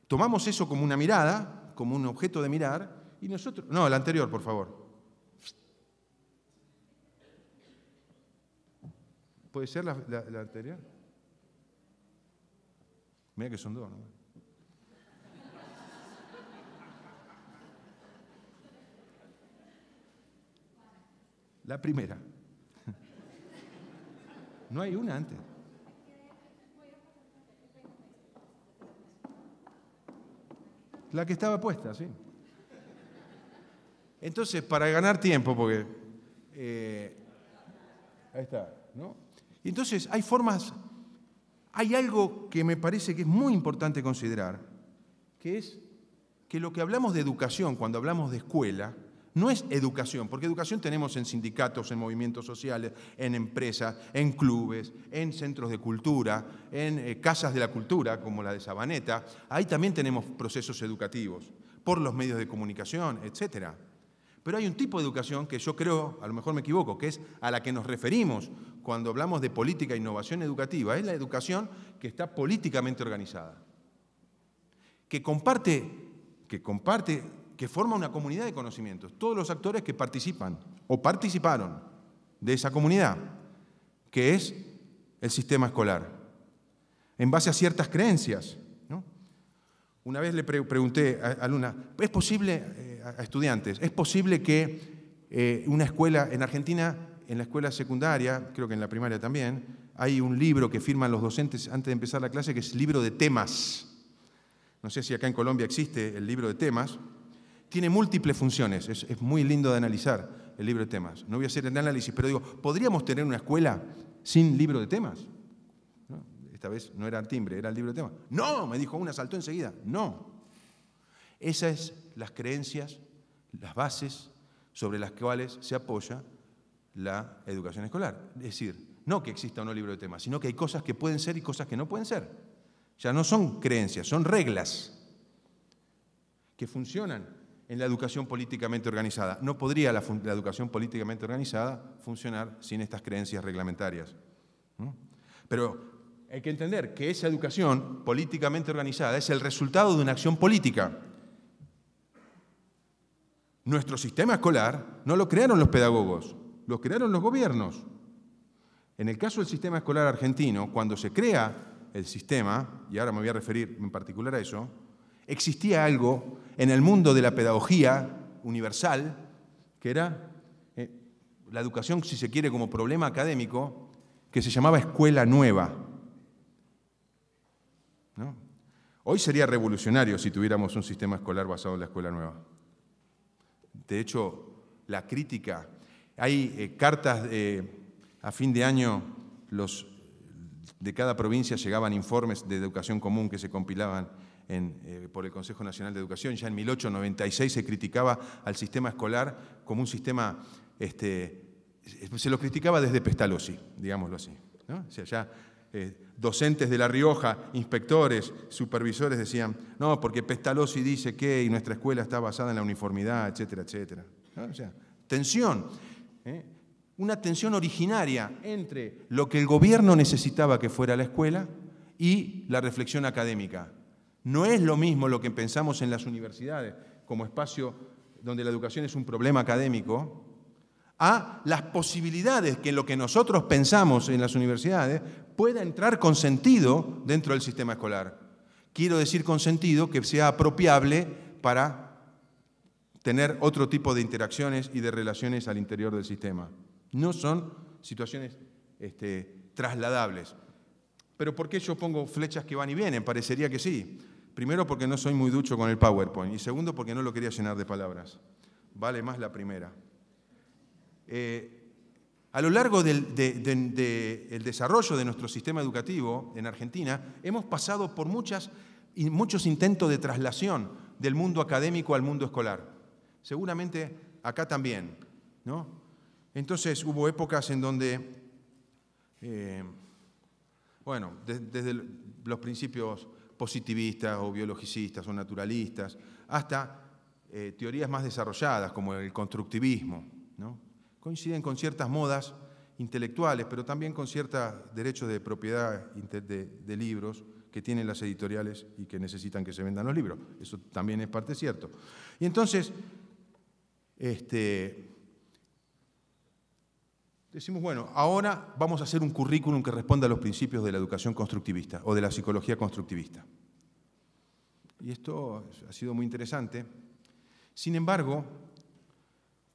tomamos eso como una mirada, como un objeto de mirar, y nosotros... No, el anterior, por favor. ¿Puede ser la, la, anterior? Mira que son dos, ¿no? La primera. No hay una antes. La que estaba puesta, sí. Entonces, para ganar tiempo, porque... Eh, ahí está, ¿no? Y Entonces, hay formas, hay algo que me parece que es muy importante considerar, que es que lo que hablamos de educación, cuando hablamos de escuela, no es educación, porque educación tenemos en sindicatos, en movimientos sociales, en empresas, en clubes, en centros de cultura, en eh, casas de la cultura, como la de Sabaneta. Ahí también tenemos procesos educativos, por los medios de comunicación, etcétera. Pero hay un tipo de educación que yo creo, a lo mejor me equivoco, que es a la que nos referimos cuando hablamos de política e innovación educativa, es la educación que está políticamente organizada, que comparte, que comparte, que forma una comunidad de conocimientos, todos los actores que participan o participaron de esa comunidad, que es el sistema escolar, en base a ciertas creencias, una vez le pregunté a, Luna, ¿es posible, eh, a estudiantes, ¿es posible que eh, una escuela, en Argentina, en la escuela secundaria, creo que en la primaria también, hay un libro que firman los docentes antes de empezar la clase que es libro de temas. No sé si acá en Colombia existe el libro de temas. Tiene múltiples funciones, es muy lindo de analizar el libro de temas. No voy a hacer el análisis, pero digo, ¿podríamos tener una escuela sin libro de temas? Esta vez no era el timbre, era el libro de tema. No, me dijo una, saltó enseguida. No. Esas es las creencias, las bases sobre las cuales se apoya la educación escolar. Es decir, no que exista un libro de temas, sino que hay cosas que pueden ser y cosas que no pueden ser. Ya no son creencias, son reglas que funcionan en la educación políticamente organizada. No podría la, educación políticamente organizada funcionar sin estas creencias reglamentarias. Pero hay que entender que esa educación políticamente organizada es el resultado de una acción política. Nuestro sistema escolar no lo crearon los pedagogos, lo crearon los gobiernos. En el caso del sistema escolar argentino, cuando se crea el sistema, y ahora me voy a referir en particular a eso, existía algo en el mundo de la pedagogía universal, que era eh, la educación, si se quiere, como problema académico, que se llamaba escuela nueva. Hoy sería revolucionario si tuviéramos un sistema escolar basado en la escuela nueva. De hecho, la crítica, hay eh, cartas eh, a fin de año, de cada provincia llegaban informes de educación común que se compilaban eh, por el Consejo Nacional de Educación. Ya en 1896 se criticaba al sistema escolar como un sistema, este, se lo criticaba desde Pestalozzi, digámoslo así. Eh, docentes de La Rioja, inspectores, supervisores decían, no, porque Pestalozzi dice que y nuestra escuela está basada en la uniformidad, etcétera, etcétera. O sea, tensión, ¿eh? una tensión originaria entre lo que el gobierno necesitaba que fuera la escuela y la reflexión académica. No es lo mismo lo que pensamos en las universidades como espacio donde la educación es un problema académico, a las posibilidades que lo que nosotros pensamos en las universidades pueda entrar con sentido dentro del sistema escolar. Quiero decir con sentido que sea apropiable para tener otro tipo de interacciones y de relaciones al interior del sistema. No son situaciones este, trasladables. Pero ¿por qué yo pongo flechas que van y vienen? Parecería que sí. Primero porque no soy muy ducho con el PowerPoint y segundo porque no lo quería llenar de palabras. Vale más la primera. Eh, a lo largo del desarrollo de nuestro sistema educativo en Argentina, hemos pasado por muchas, muchos intentos de traslación del mundo académico al mundo escolar. Seguramente acá también. ¿no? Entonces hubo épocas en donde, eh, bueno, desde los principios positivistas o biologicistas o naturalistas, hasta eh, teorías más desarrolladas como el constructivismo. ¿no? coinciden con ciertas modas intelectuales, pero también con ciertos derechos de propiedad de, libros que tienen las editoriales y que necesitan que se vendan los libros. Eso también es parte cierto. Y entonces, este, decimos, bueno, ahora vamos a hacer un currículum que responda a los principios de la educación constructivista o de la psicología constructivista. Y esto ha sido muy interesante. Sin embargo,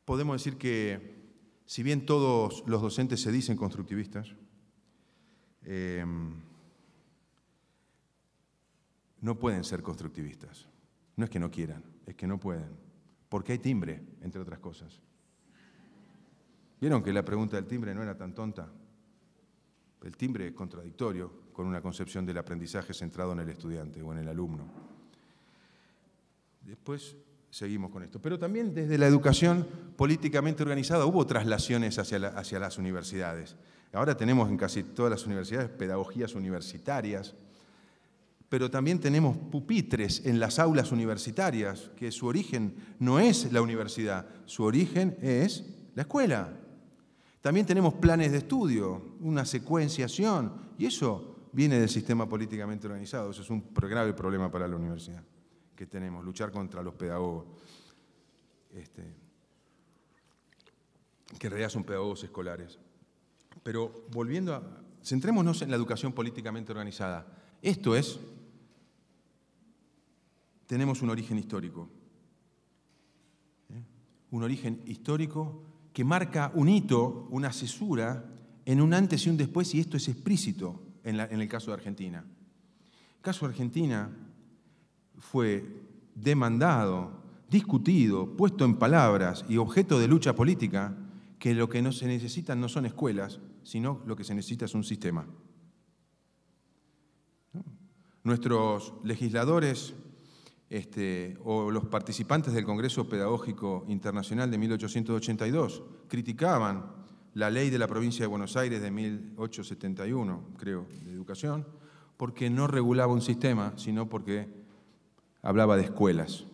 podemos decir que si bien todos los docentes se dicen constructivistas, em, no pueden ser constructivistas. No es que no quieran, es que no pueden. Porque hay timbre, entre otras cosas. ¿Vieron que la pregunta del timbre no era tan tonta? El timbre es contradictorio con una concepción del aprendizaje centrado en el estudiante o en el alumno. Después, seguimos con esto. Pero también desde la educación políticamente organizada hubo traslaciones hacia, las universidades. Ahora tenemos en casi todas las universidades pedagogías universitarias, pero también tenemos pupitres en las aulas universitarias, que su origen no es la universidad, su origen es la escuela. También tenemos planes de estudio, una secuenciación, y eso viene del sistema políticamente organizado, eso es un grave problema para la universidad que tenemos, luchar contra los pedagogos. Este, que en realidad son pedagogos escolares. Pero volviendo a. centrémonos en la educación políticamente organizada. Esto es. tenemos un origen histórico. ¿Eh? Un origen histórico que marca un hito, una cesura en un antes y un después, y esto es explícito en, el caso de Argentina. caso de Argentina fue demandado, discutido, puesto en palabras y objeto de lucha política, que lo que no se necesitan no son escuelas, sino lo que se necesita es un sistema. Nuestros legisladores este, o los participantes del Congreso Pedagógico Internacional de 1882 criticaban la ley de la provincia de Buenos Aires de 1871, creo, de educación, porque no regulaba un sistema, sino porque hablaba de escuelas.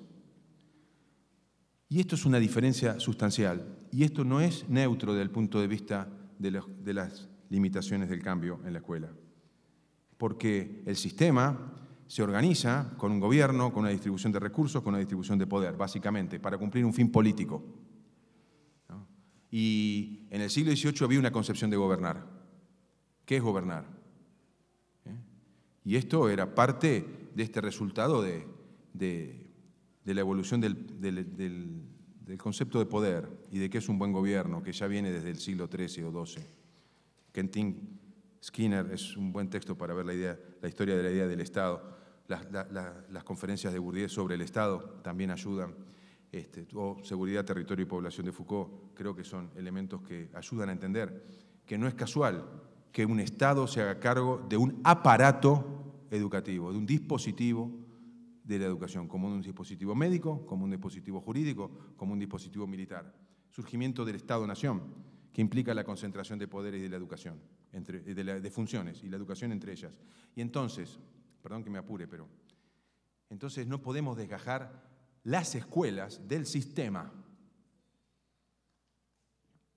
Y esto es una diferencia sustancial. Y esto no es neutro desde el punto de vista de, las limitaciones del cambio en la escuela. Porque el sistema se organiza con un gobierno, con una distribución de recursos, con una distribución de poder, básicamente, para cumplir un fin político. Y en el siglo XVIII había una concepción de gobernar. ¿Qué es gobernar? ¿Eh? Y esto era parte de este resultado de de, la evolución del, concepto de poder y de qué es un buen gobierno, que ya viene desde el siglo XIII o XII. Kentin Skinner es un buen texto para ver la, idea, la historia de la idea del Estado. Las, conferencias de Bourdieu sobre el Estado también ayudan. Este, o seguridad, territorio y población de Foucault, creo que son elementos que ayudan a entender que no es casual que un Estado se haga cargo de un aparato educativo, de un dispositivo de la educación, como un dispositivo médico, como un dispositivo jurídico, como un dispositivo militar. Surgimiento del Estado-Nación, que implica la concentración de poderes de la educación, entre, eh, de funciones y la educación entre ellas. Y entonces, perdón que me apure, pero entonces no podemos desgajar las escuelas del sistema.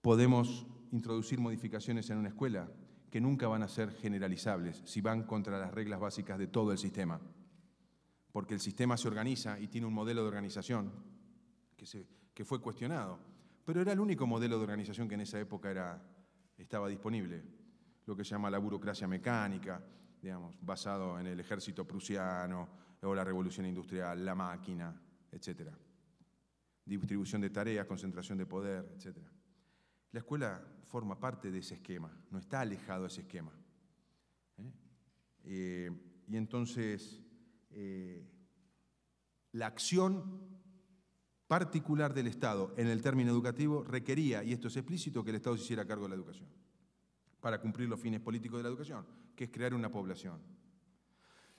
Podemos introducir modificaciones en una escuela que nunca van a ser generalizables si van contra las reglas básicas de todo el sistema porque el sistema se organiza y tiene un modelo de organización que, se, fue cuestionado, pero era el único modelo de organización que en esa época era, estaba disponible, lo que se llama la burocracia mecánica, digamos, basado en el ejército prusiano o la revolución industrial, la máquina, etc. Distribución de tareas, concentración de poder, etc. La escuela forma parte de ese esquema, no está alejado de ese esquema. ¿eh? Eh, y entonces, eh, la acción particular del Estado en el término educativo requería, y esto es explícito, que el Estado se hiciera cargo de la educación, para cumplir los fines políticos de la educación, que es crear una población.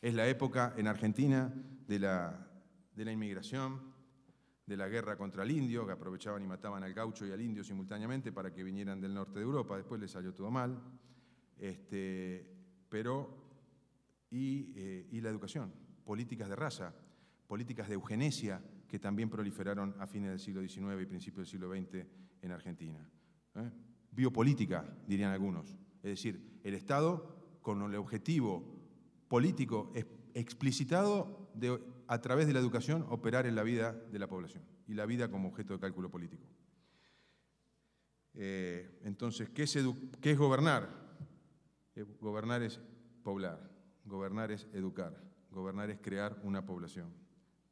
Es la época en Argentina de la, inmigración, de la guerra contra el indio, que aprovechaban y mataban al gaucho y al indio simultáneamente para que vinieran del norte de Europa, después les salió todo mal, este, pero, eh, y la educación, políticas de raza, políticas de eugenesia que también proliferaron a fines del siglo XIX y principios del siglo XX en Argentina. ¿eh? Biopolítica, dirían algunos. Es decir, el Estado con el objetivo político explicitado de, a través de la educación, operar en la vida de la población y la vida como objeto de cálculo político. Eh, entonces, ¿qué es, gobernar? Eh, gobernar es poblar, gobernar es educar. Gobernar es crear una población,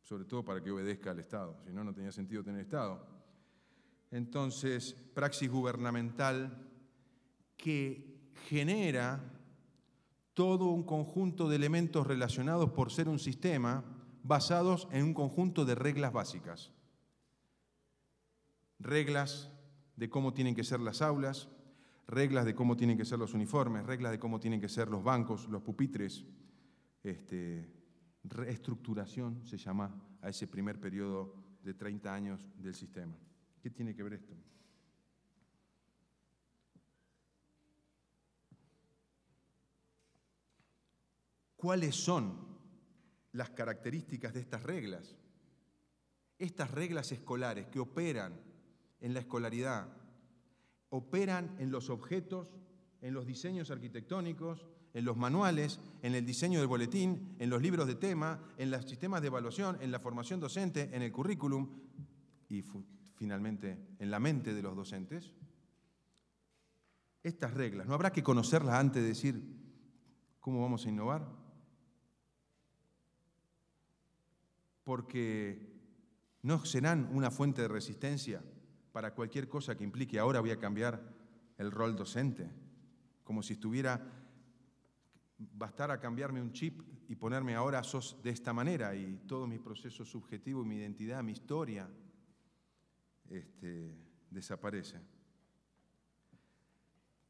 sobre todo para que obedezca al Estado, si no, no tenía sentido tener Estado. Entonces, praxis gubernamental que genera todo un conjunto de elementos relacionados por ser un sistema basados en un conjunto de reglas básicas. Reglas de cómo tienen que ser las aulas, reglas de cómo tienen que ser los uniformes, reglas de cómo tienen que ser los bancos, los pupitres, este, reestructuración, se llama, a ese primer periodo de 30 años del sistema. ¿Qué tiene que ver esto? ¿Cuáles son las características de estas reglas? Estas reglas escolares que operan en la escolaridad, operan en los objetos, en los diseños arquitectónicos, en los manuales, en el diseño del boletín, en los libros de tema, en los sistemas de evaluación, en la formación docente, en el currículum y finalmente en la mente de los docentes. Estas reglas, ¿no habrá que conocerlas antes de decir cómo vamos a innovar? Porque no serán una fuente de resistencia para cualquier cosa que implique ahora voy a cambiar el rol docente, como si estuviera a cambiarme un chip y ponerme ahora sos de esta manera y todo mi proceso subjetivo, mi identidad, mi historia, este, desaparece.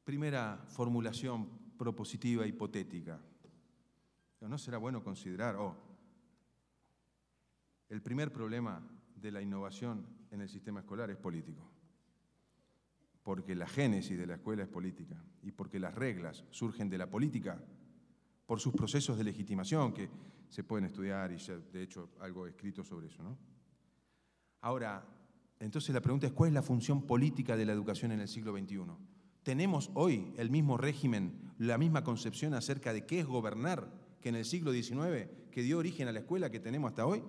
Primera formulación propositiva hipotética. ¿No será bueno considerar, oh, el primer problema de la innovación en el sistema escolar es político? Porque la génesis de la escuela es política y porque las reglas surgen de la política por sus procesos de legitimación, que se pueden estudiar y ya, de hecho algo escrito sobre eso. ¿no? Ahora, entonces la pregunta es, ¿cuál es la función política de la educación en el siglo XXI? Tenemos hoy el mismo régimen, la misma concepción acerca de qué es gobernar que en el siglo XIX, que dio origen a la escuela que tenemos hasta hoy.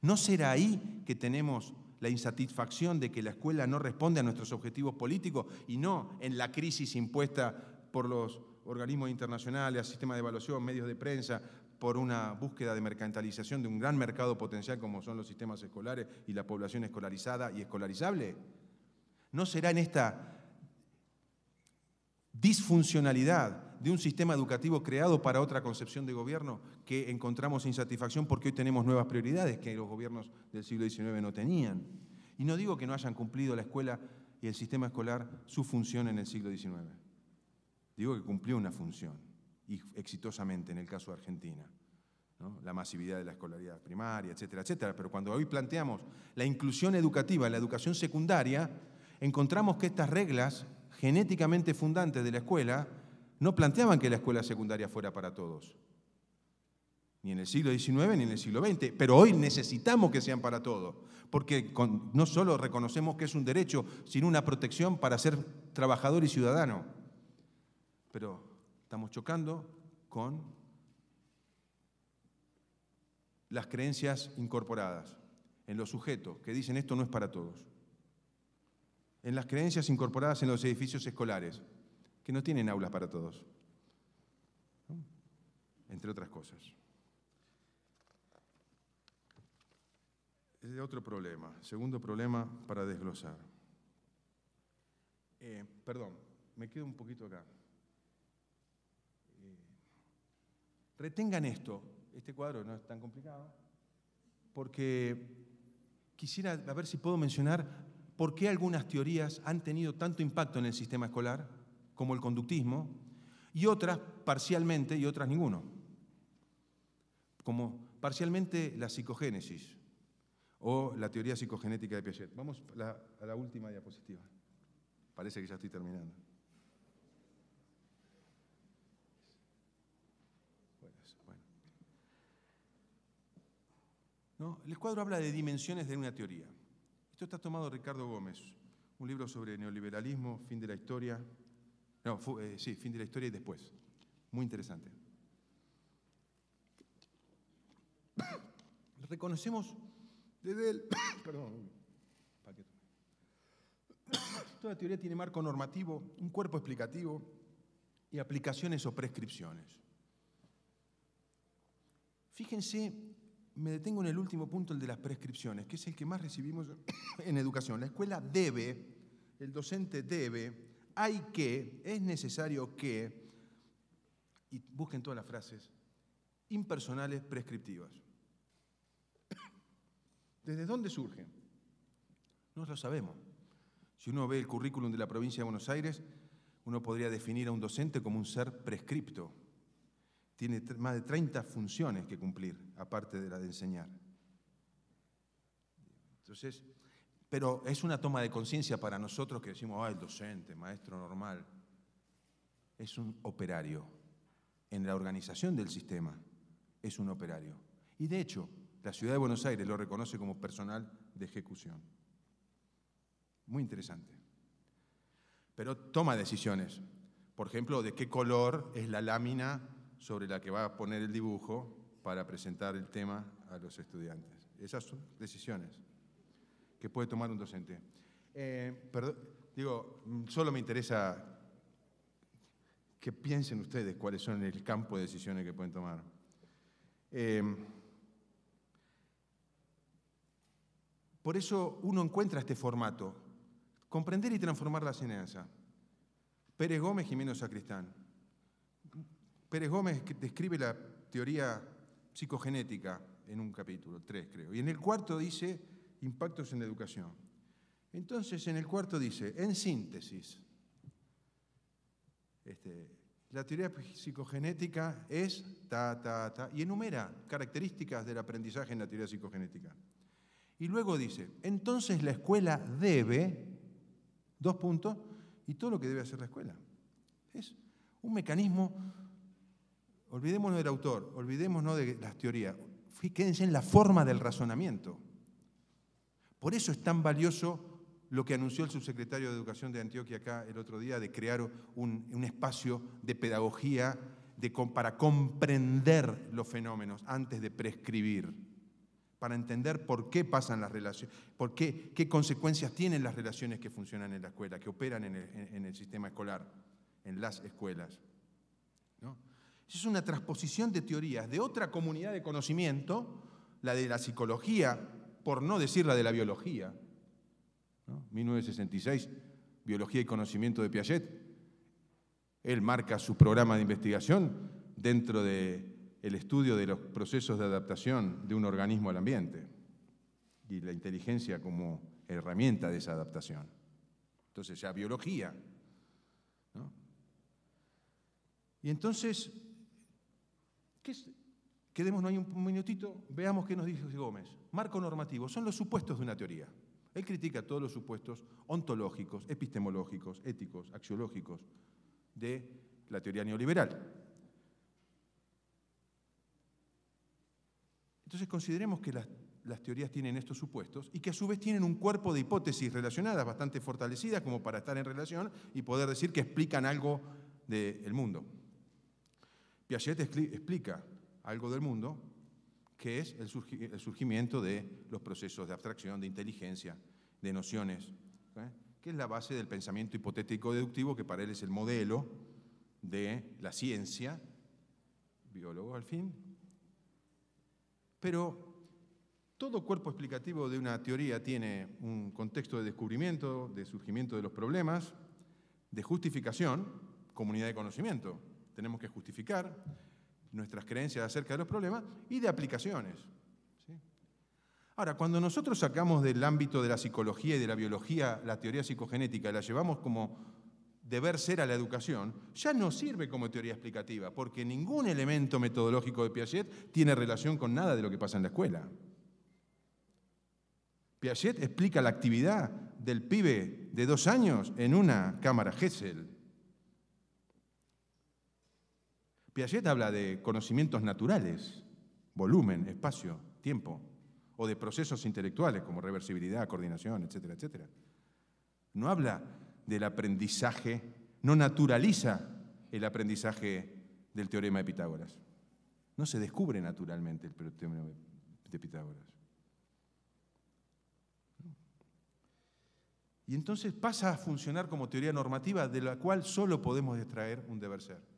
¿No será ahí que tenemos la insatisfacción de que la escuela no responde a nuestros objetivos políticos y no en la crisis impuesta por los organismos internacionales, sistemas de evaluación, medios de prensa, por una búsqueda de mercantilización de un gran mercado potencial como son los sistemas escolares y la población escolarizada y escolarizable? ¿No será en esta disfuncionalidad de un sistema educativo creado para otra concepción de gobierno que encontramos insatisfacción porque hoy tenemos nuevas prioridades que los gobiernos del siglo XIX no tenían? Y no digo que no hayan cumplido la escuela y el sistema escolar su función en el siglo XIX. Digo que cumplió una función, y exitosamente en el caso de Argentina. La masividad de la escolaridad primaria, etcétera, etcétera. Pero cuando hoy planteamos la inclusión educativa, la educación secundaria, encontramos que estas reglas genéticamente fundantes de la escuela no planteaban que la escuela secundaria fuera para todos. Ni en el siglo XIX ni en el siglo XX. Pero hoy necesitamos que sean para todos. Porque no solo reconocemos que es un derecho, sino una protección para ser trabajador y ciudadano pero estamos chocando con las creencias incorporadas en los sujetos que dicen esto no es para todos. En las creencias incorporadas en los edificios escolares, que no tienen aulas para todos, entre otras cosas. Es otro problema, segundo problema para desglosar. Eh, perdón, me quedo un poquito acá. Retengan esto, este cuadro no es tan complicado, porque quisiera a ver si puedo mencionar por qué algunas teorías han tenido tanto impacto en el sistema escolar, como el conductismo, y otras parcialmente y otras ninguno, como parcialmente la psicogénesis o la teoría psicogenética de Piaget. Vamos a la última diapositiva. Parece que ya estoy terminando. El cuadro habla de dimensiones de una teoría. Esto está tomado Ricardo Gómez, un libro sobre neoliberalismo, fin de la historia. No, eh, sí, fin de la historia y después. Muy interesante. Reconocemos desde el. Perdón. Toda teoría tiene marco normativo, un cuerpo explicativo y aplicaciones o prescripciones. Fíjense me detengo en el último punto, el de las prescripciones, que es el que más recibimos en educación. La escuela debe, el docente debe, hay que, es necesario que, y busquen todas las frases, impersonales prescriptivas. ¿Desde dónde surgen? No lo sabemos. Si uno ve el currículum de la provincia de Buenos Aires, uno podría definir a un docente como un ser prescripto, tiene más de 30 funciones que cumplir, aparte de la de enseñar. Entonces, pero es una toma de conciencia para nosotros que decimos, ah, el docente, maestro normal, es un operario. En la organización del sistema es un operario. Y de hecho, la ciudad de Buenos Aires lo reconoce como personal de ejecución. Muy interesante. Pero toma decisiones. Por ejemplo, de qué color es la lámina sobre la que va a poner el dibujo para presentar el tema a los estudiantes. Esas son decisiones que puede tomar un docente. Eh, perdón, digo, solo me interesa que piensen ustedes cuáles son el campo de decisiones que pueden tomar. Eh, por eso uno encuentra este formato, comprender y transformar la enseñanza. Pérez Gómez, Jimeno Sacristán. Pérez Gómez describe la teoría psicogenética en un capítulo, tres creo, y en el cuarto dice impactos en la educación. Entonces, en el cuarto dice, en síntesis, este, la teoría psicogenética es ta, ta, ta, y enumera características del aprendizaje en la teoría psicogenética. Y luego dice, entonces la escuela debe, dos puntos, y todo lo que debe hacer la escuela. Es un mecanismo Olvidémonos del autor, olvidémonos de las teorías, quédense en la forma del razonamiento. Por eso es tan valioso lo que anunció el subsecretario de Educación de Antioquia acá el otro día, de crear un, espacio de pedagogía para comprender los fenómenos antes de prescribir, para entender por qué pasan las relaciones, por qué, qué consecuencias tienen las relaciones que funcionan en la escuela, que operan en el, en el sistema escolar, en las escuelas. ¿no? Es una transposición de teorías de otra comunidad de conocimiento, la de la psicología, por no decir la de la biología. 1966, Biología y Conocimiento de Piaget. Él marca su programa de investigación dentro del estudio de los procesos de adaptación de un organismo al ambiente y la inteligencia como herramienta de esa adaptación. Entonces ya biología. Y entonces ¿no hay un minutito, veamos qué nos dice Gómez. Marco normativo, son los supuestos de una teoría. Él critica todos los supuestos ontológicos, epistemológicos, éticos, axiológicos de la teoría neoliberal. Entonces consideremos que las, teorías tienen estos supuestos y que a su vez tienen un cuerpo de hipótesis relacionadas bastante fortalecidas como para estar en relación y poder decir que explican algo del mundo. Piaget explica algo del mundo que es el, surgimiento de los procesos de abstracción, de inteligencia, de nociones, ¿eh? que es la base del pensamiento hipotético deductivo, que para él es el modelo de la ciencia, biólogo al fin. Pero todo cuerpo explicativo de una teoría tiene un contexto de descubrimiento, de surgimiento de los problemas, de justificación, comunidad de conocimiento, tenemos que justificar nuestras creencias acerca de los problemas y de aplicaciones. Ahora, cuando nosotros sacamos del ámbito de la psicología y de la biología la teoría psicogenética y la llevamos como deber ser a la educación, ya no sirve como teoría explicativa, porque ningún elemento metodológico de Piaget tiene relación con nada de lo que pasa en la escuela. Piaget explica la actividad del pibe de dos años en una cámara Gesell. Piaget habla de conocimientos naturales, volumen, espacio, tiempo, o de procesos intelectuales como reversibilidad, coordinación, etcétera, etcétera. No habla del aprendizaje, no naturaliza el aprendizaje del teorema de Pitágoras. No se descubre naturalmente el teorema de Pitágoras. Y entonces pasa a funcionar como teoría normativa de la cual solo podemos extraer un deber ser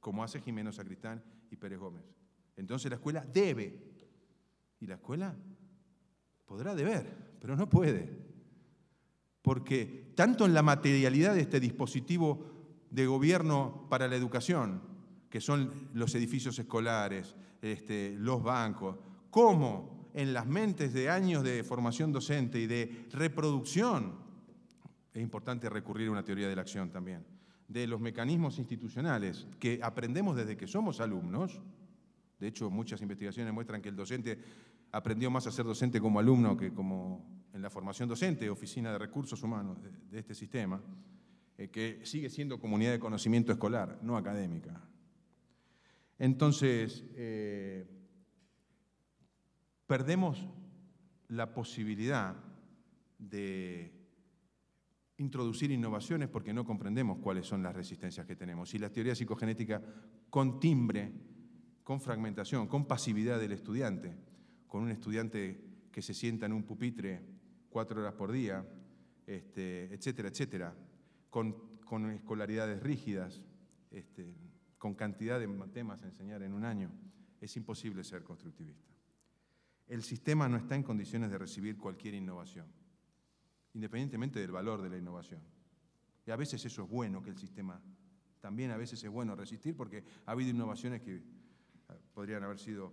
como hace Jimeno Sacristán y Pérez Gómez. Entonces la escuela debe, y la escuela podrá deber, pero no puede, porque tanto en la materialidad de este dispositivo de gobierno para la educación, que son los edificios escolares, este, los bancos, como en las mentes de años de formación docente y de reproducción, es importante recurrir a una teoría de la acción también de los mecanismos institucionales que aprendemos desde que somos alumnos, de hecho muchas investigaciones muestran que el docente aprendió más a ser docente como alumno que como en la formación docente, oficina de recursos humanos de, este sistema, eh, que sigue siendo comunidad de conocimiento escolar, no académica. Entonces, eh, perdemos la posibilidad de introducir innovaciones porque no comprendemos cuáles son las resistencias que tenemos. Y la teoría psicogenética con timbre, con fragmentación, con pasividad del estudiante, con un estudiante que se sienta en un pupitre cuatro horas por día, este, etcétera, etcétera, con, escolaridades rígidas, este, con cantidad de temas a enseñar en un año, es imposible ser constructivista. El sistema no está en condiciones de recibir cualquier innovación independientemente del valor de la innovación. Y a veces eso es bueno que el sistema, también a veces es bueno resistir porque ha habido innovaciones que eh, podrían haber sido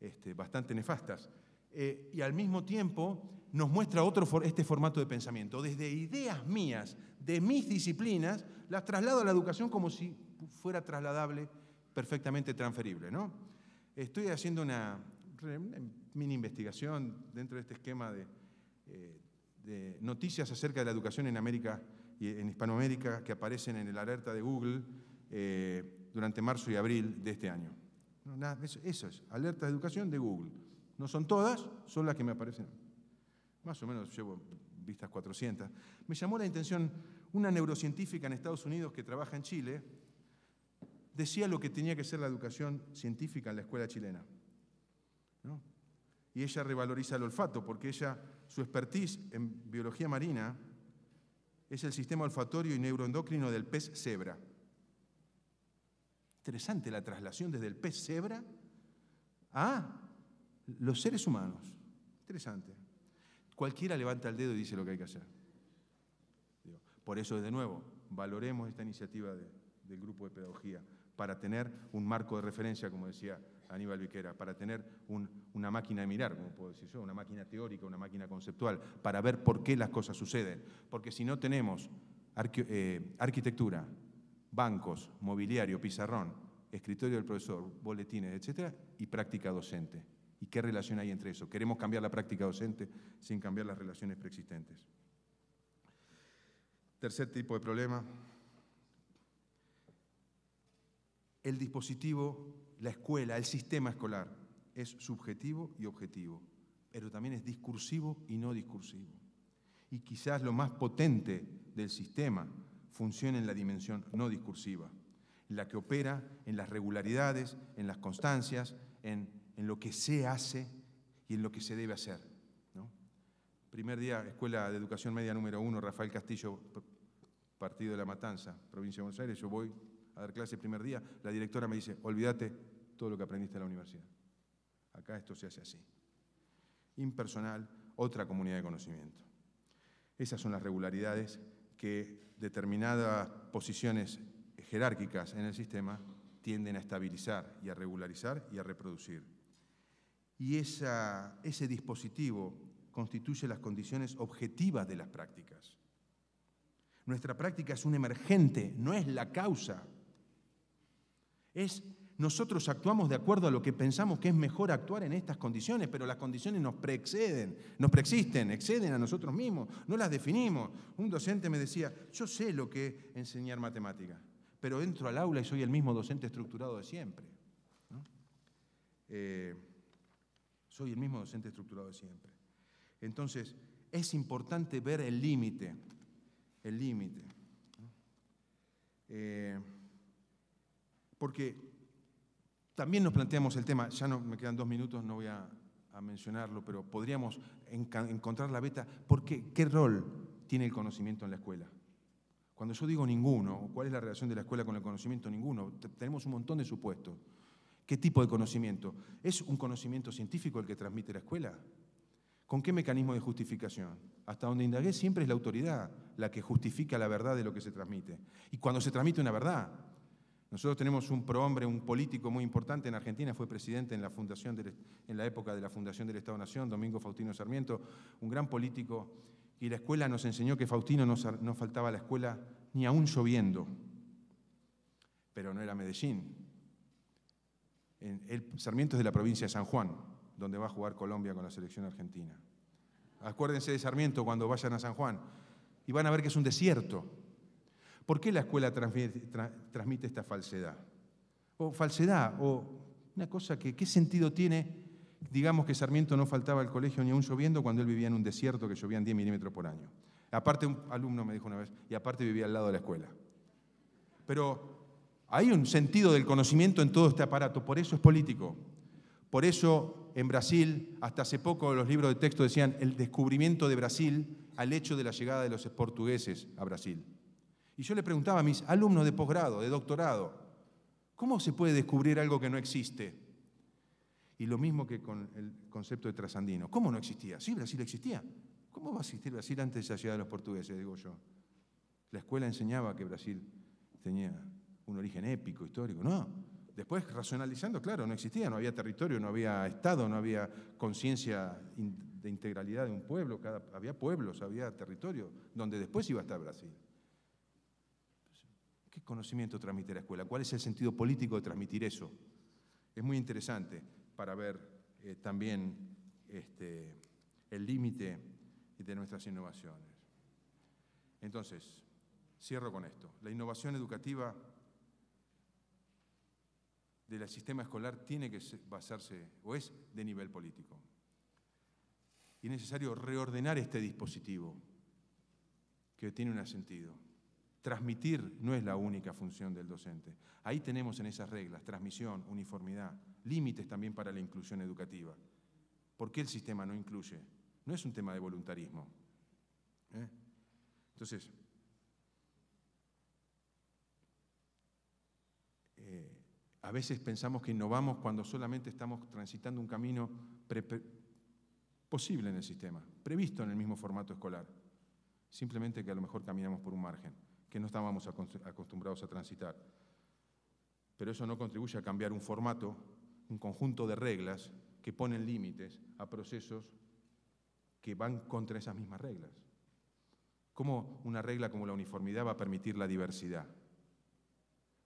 este, bastante nefastas. Eh, y al mismo tiempo nos muestra otro este formato de pensamiento. Desde ideas mías, de mis disciplinas, las traslado a la educación como si fuera trasladable, perfectamente transferible. ¿no? Estoy haciendo una, mini investigación dentro de este esquema de, eh, de noticias acerca de la educación en América y en Hispanoamérica que aparecen en el alerta de Google eh, durante marzo y abril de este año. Esas eso, es, alerta de educación de Google. No son todas, son las que me aparecen. Más o menos llevo vistas 400. Me llamó la atención una neurocientífica en Estados Unidos que trabaja en Chile, decía lo que tenía que ser la educación científica en la escuela chilena. ¿no? y ella revaloriza el olfato, porque ella, su expertise en biología marina es el sistema olfatorio y neuroendocrino del pez cebra. Interesante la traslación desde el pez cebra a los seres humanos. Interesante. Cualquiera levanta el dedo y dice lo que hay que hacer. Por eso, de nuevo, valoremos esta iniciativa del grupo de pedagogía para tener un marco de referencia, como decía Aníbal Viquera, para tener una máquina de mirar, como puedo decir yo, una máquina teórica, una máquina conceptual, para ver por qué las cosas suceden. Porque si no tenemos eh, arquitectura, bancos, mobiliario, pizarrón, escritorio del profesor, boletines, etcétera, y práctica docente. ¿Y qué relación hay entre eso? Queremos cambiar la práctica docente sin cambiar las relaciones preexistentes. Tercer tipo de problema, el dispositivo la escuela, el sistema escolar, es subjetivo y objetivo, pero también es discursivo y no discursivo. Y quizás lo más potente del sistema funciona en la dimensión no discursiva, en la que opera en las regularidades, en las constancias, en, lo que se hace y en lo que se debe hacer. Primer día, Escuela de Educación Media número uno, Rafael Castillo, Partido de la Matanza, Provincia de Buenos Aires, yo voy dar clase el primer día, la directora me dice, olvídate todo lo que aprendiste en la universidad. Acá esto se hace así. Impersonal, otra comunidad de conocimiento. Esas son las regularidades que determinadas posiciones jerárquicas en el sistema tienden a estabilizar y a regularizar y a reproducir. Y ese dispositivo constituye las condiciones objetivas de las prácticas. Nuestra práctica es un emergente, no es la causa es nosotros actuamos de acuerdo a lo que pensamos que es mejor actuar en estas condiciones, pero las condiciones nos preexceden, nos preexisten, exceden a nosotros mismos, no las definimos. Un docente me decía, yo sé lo que es enseñar matemática, pero entro al aula y soy el mismo docente estructurado de siempre. Eh, soy el mismo docente estructurado de siempre. Entonces, es importante ver el límite, el límite. Eh, porque también nos planteamos el tema, ya no me quedan dos minutos, no voy a, mencionarlo, pero podríamos encontrar la beta, ¿por qué? ¿Qué rol tiene el conocimiento en la escuela? Cuando yo digo ninguno, ¿cuál es la relación de la escuela con el conocimiento? Ninguno. Tenemos un montón de supuestos. ¿Qué tipo de conocimiento? ¿Es un conocimiento científico el que transmite la escuela? ¿Con qué mecanismo de justificación? Hasta donde indagué siempre es la autoridad la que justifica la verdad de lo que se transmite. Y cuando se transmite una verdad, nosotros tenemos un prohombre, un político muy importante en Argentina, fue presidente en la, fundación en la época de la fundación del Estado-Nación, Domingo Faustino Sarmiento, un gran político, y la escuela nos enseñó que Faustino no, faltaba a la escuela ni aún lloviendo, pero no era Medellín. En, el, Sarmiento es de la provincia de San Juan, donde va a jugar Colombia con la selección argentina. Acuérdense de Sarmiento cuando vayan a San Juan, y van a ver que es un desierto, ¿Por qué la escuela transmite, esta falsedad? O falsedad, o una cosa que, ¿qué sentido tiene? Digamos que Sarmiento no faltaba al colegio ni un lloviendo cuando él vivía en un desierto que llovían 10 milímetros por año. Aparte, un alumno me dijo una vez, y aparte vivía al lado de la escuela. Pero hay un sentido del conocimiento en todo este aparato, por eso es político. Por eso en Brasil, hasta hace poco los libros de texto decían el descubrimiento de Brasil al hecho de la llegada de los portugueses a Brasil. Y yo le preguntaba a mis alumnos de posgrado, de doctorado, ¿cómo se puede descubrir algo que no existe? Y lo mismo que con el concepto de trasandino. ¿Cómo no existía? Sí, Brasil existía. ¿Cómo va a existir Brasil antes de la llegada de los portugueses? Digo yo. La escuela enseñaba que Brasil tenía un origen épico, histórico. No. Después, racionalizando, claro, no existía, no había territorio, no había Estado, no había conciencia de integralidad de un pueblo, había pueblos, había territorio, donde después iba a estar Brasil conocimiento transmite la escuela? ¿Cuál es el sentido político de transmitir eso? Es muy interesante para ver eh, también este, el límite de nuestras innovaciones. Entonces, cierro con esto. La innovación educativa del sistema escolar tiene que basarse, o es de nivel político. Y es necesario reordenar este dispositivo que tiene un sentido. Transmitir no es la única función del docente. Ahí tenemos en esas reglas transmisión, uniformidad, límites también para la inclusión educativa. ¿Por qué el sistema no incluye? No es un tema de voluntarismo. ¿eh? Entonces, eh, a veces pensamos que innovamos cuando solamente estamos transitando un camino posible en el sistema, previsto en el mismo formato escolar. Simplemente que a lo mejor caminamos por un margen que no estábamos acostumbrados a transitar. Pero eso no contribuye a cambiar un formato, un conjunto de reglas que ponen límites a procesos que van contra esas mismas reglas. ¿Cómo una regla como la uniformidad va a permitir la diversidad?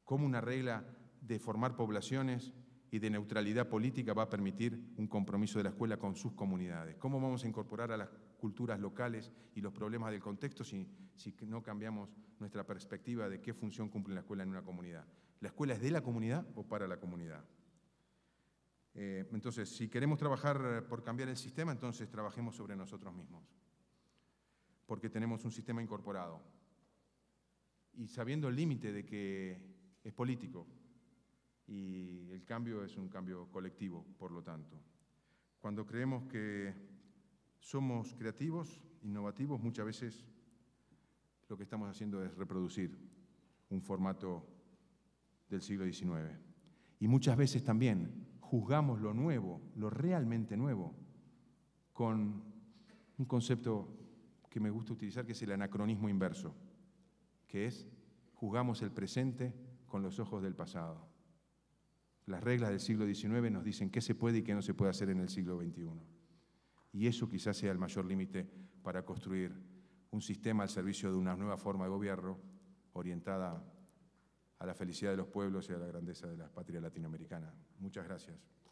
¿Cómo una regla de formar poblaciones y de neutralidad política va a permitir un compromiso de la escuela con sus comunidades? ¿Cómo vamos a incorporar a las culturas locales y los problemas del contexto si, si no cambiamos nuestra perspectiva de qué función cumple la escuela en una comunidad. ¿La escuela es de la comunidad o para la comunidad? Eh, entonces, si queremos trabajar por cambiar el sistema, entonces trabajemos sobre nosotros mismos, porque tenemos un sistema incorporado. Y sabiendo el límite de que es político y el cambio es un cambio colectivo, por lo tanto. Cuando creemos que somos creativos, innovativos, muchas veces lo que estamos haciendo es reproducir un formato del siglo XIX. Y muchas veces también juzgamos lo nuevo, lo realmente nuevo, con un concepto que me gusta utilizar, que es el anacronismo inverso, que es juzgamos el presente con los ojos del pasado. Las reglas del siglo XIX nos dicen qué se puede y qué no se puede hacer en el siglo XXI. Y eso quizás sea el mayor límite para construir un sistema al servicio de una nueva forma de gobierno orientada a la felicidad de los pueblos y a la grandeza de la patria latinoamericana. Muchas gracias.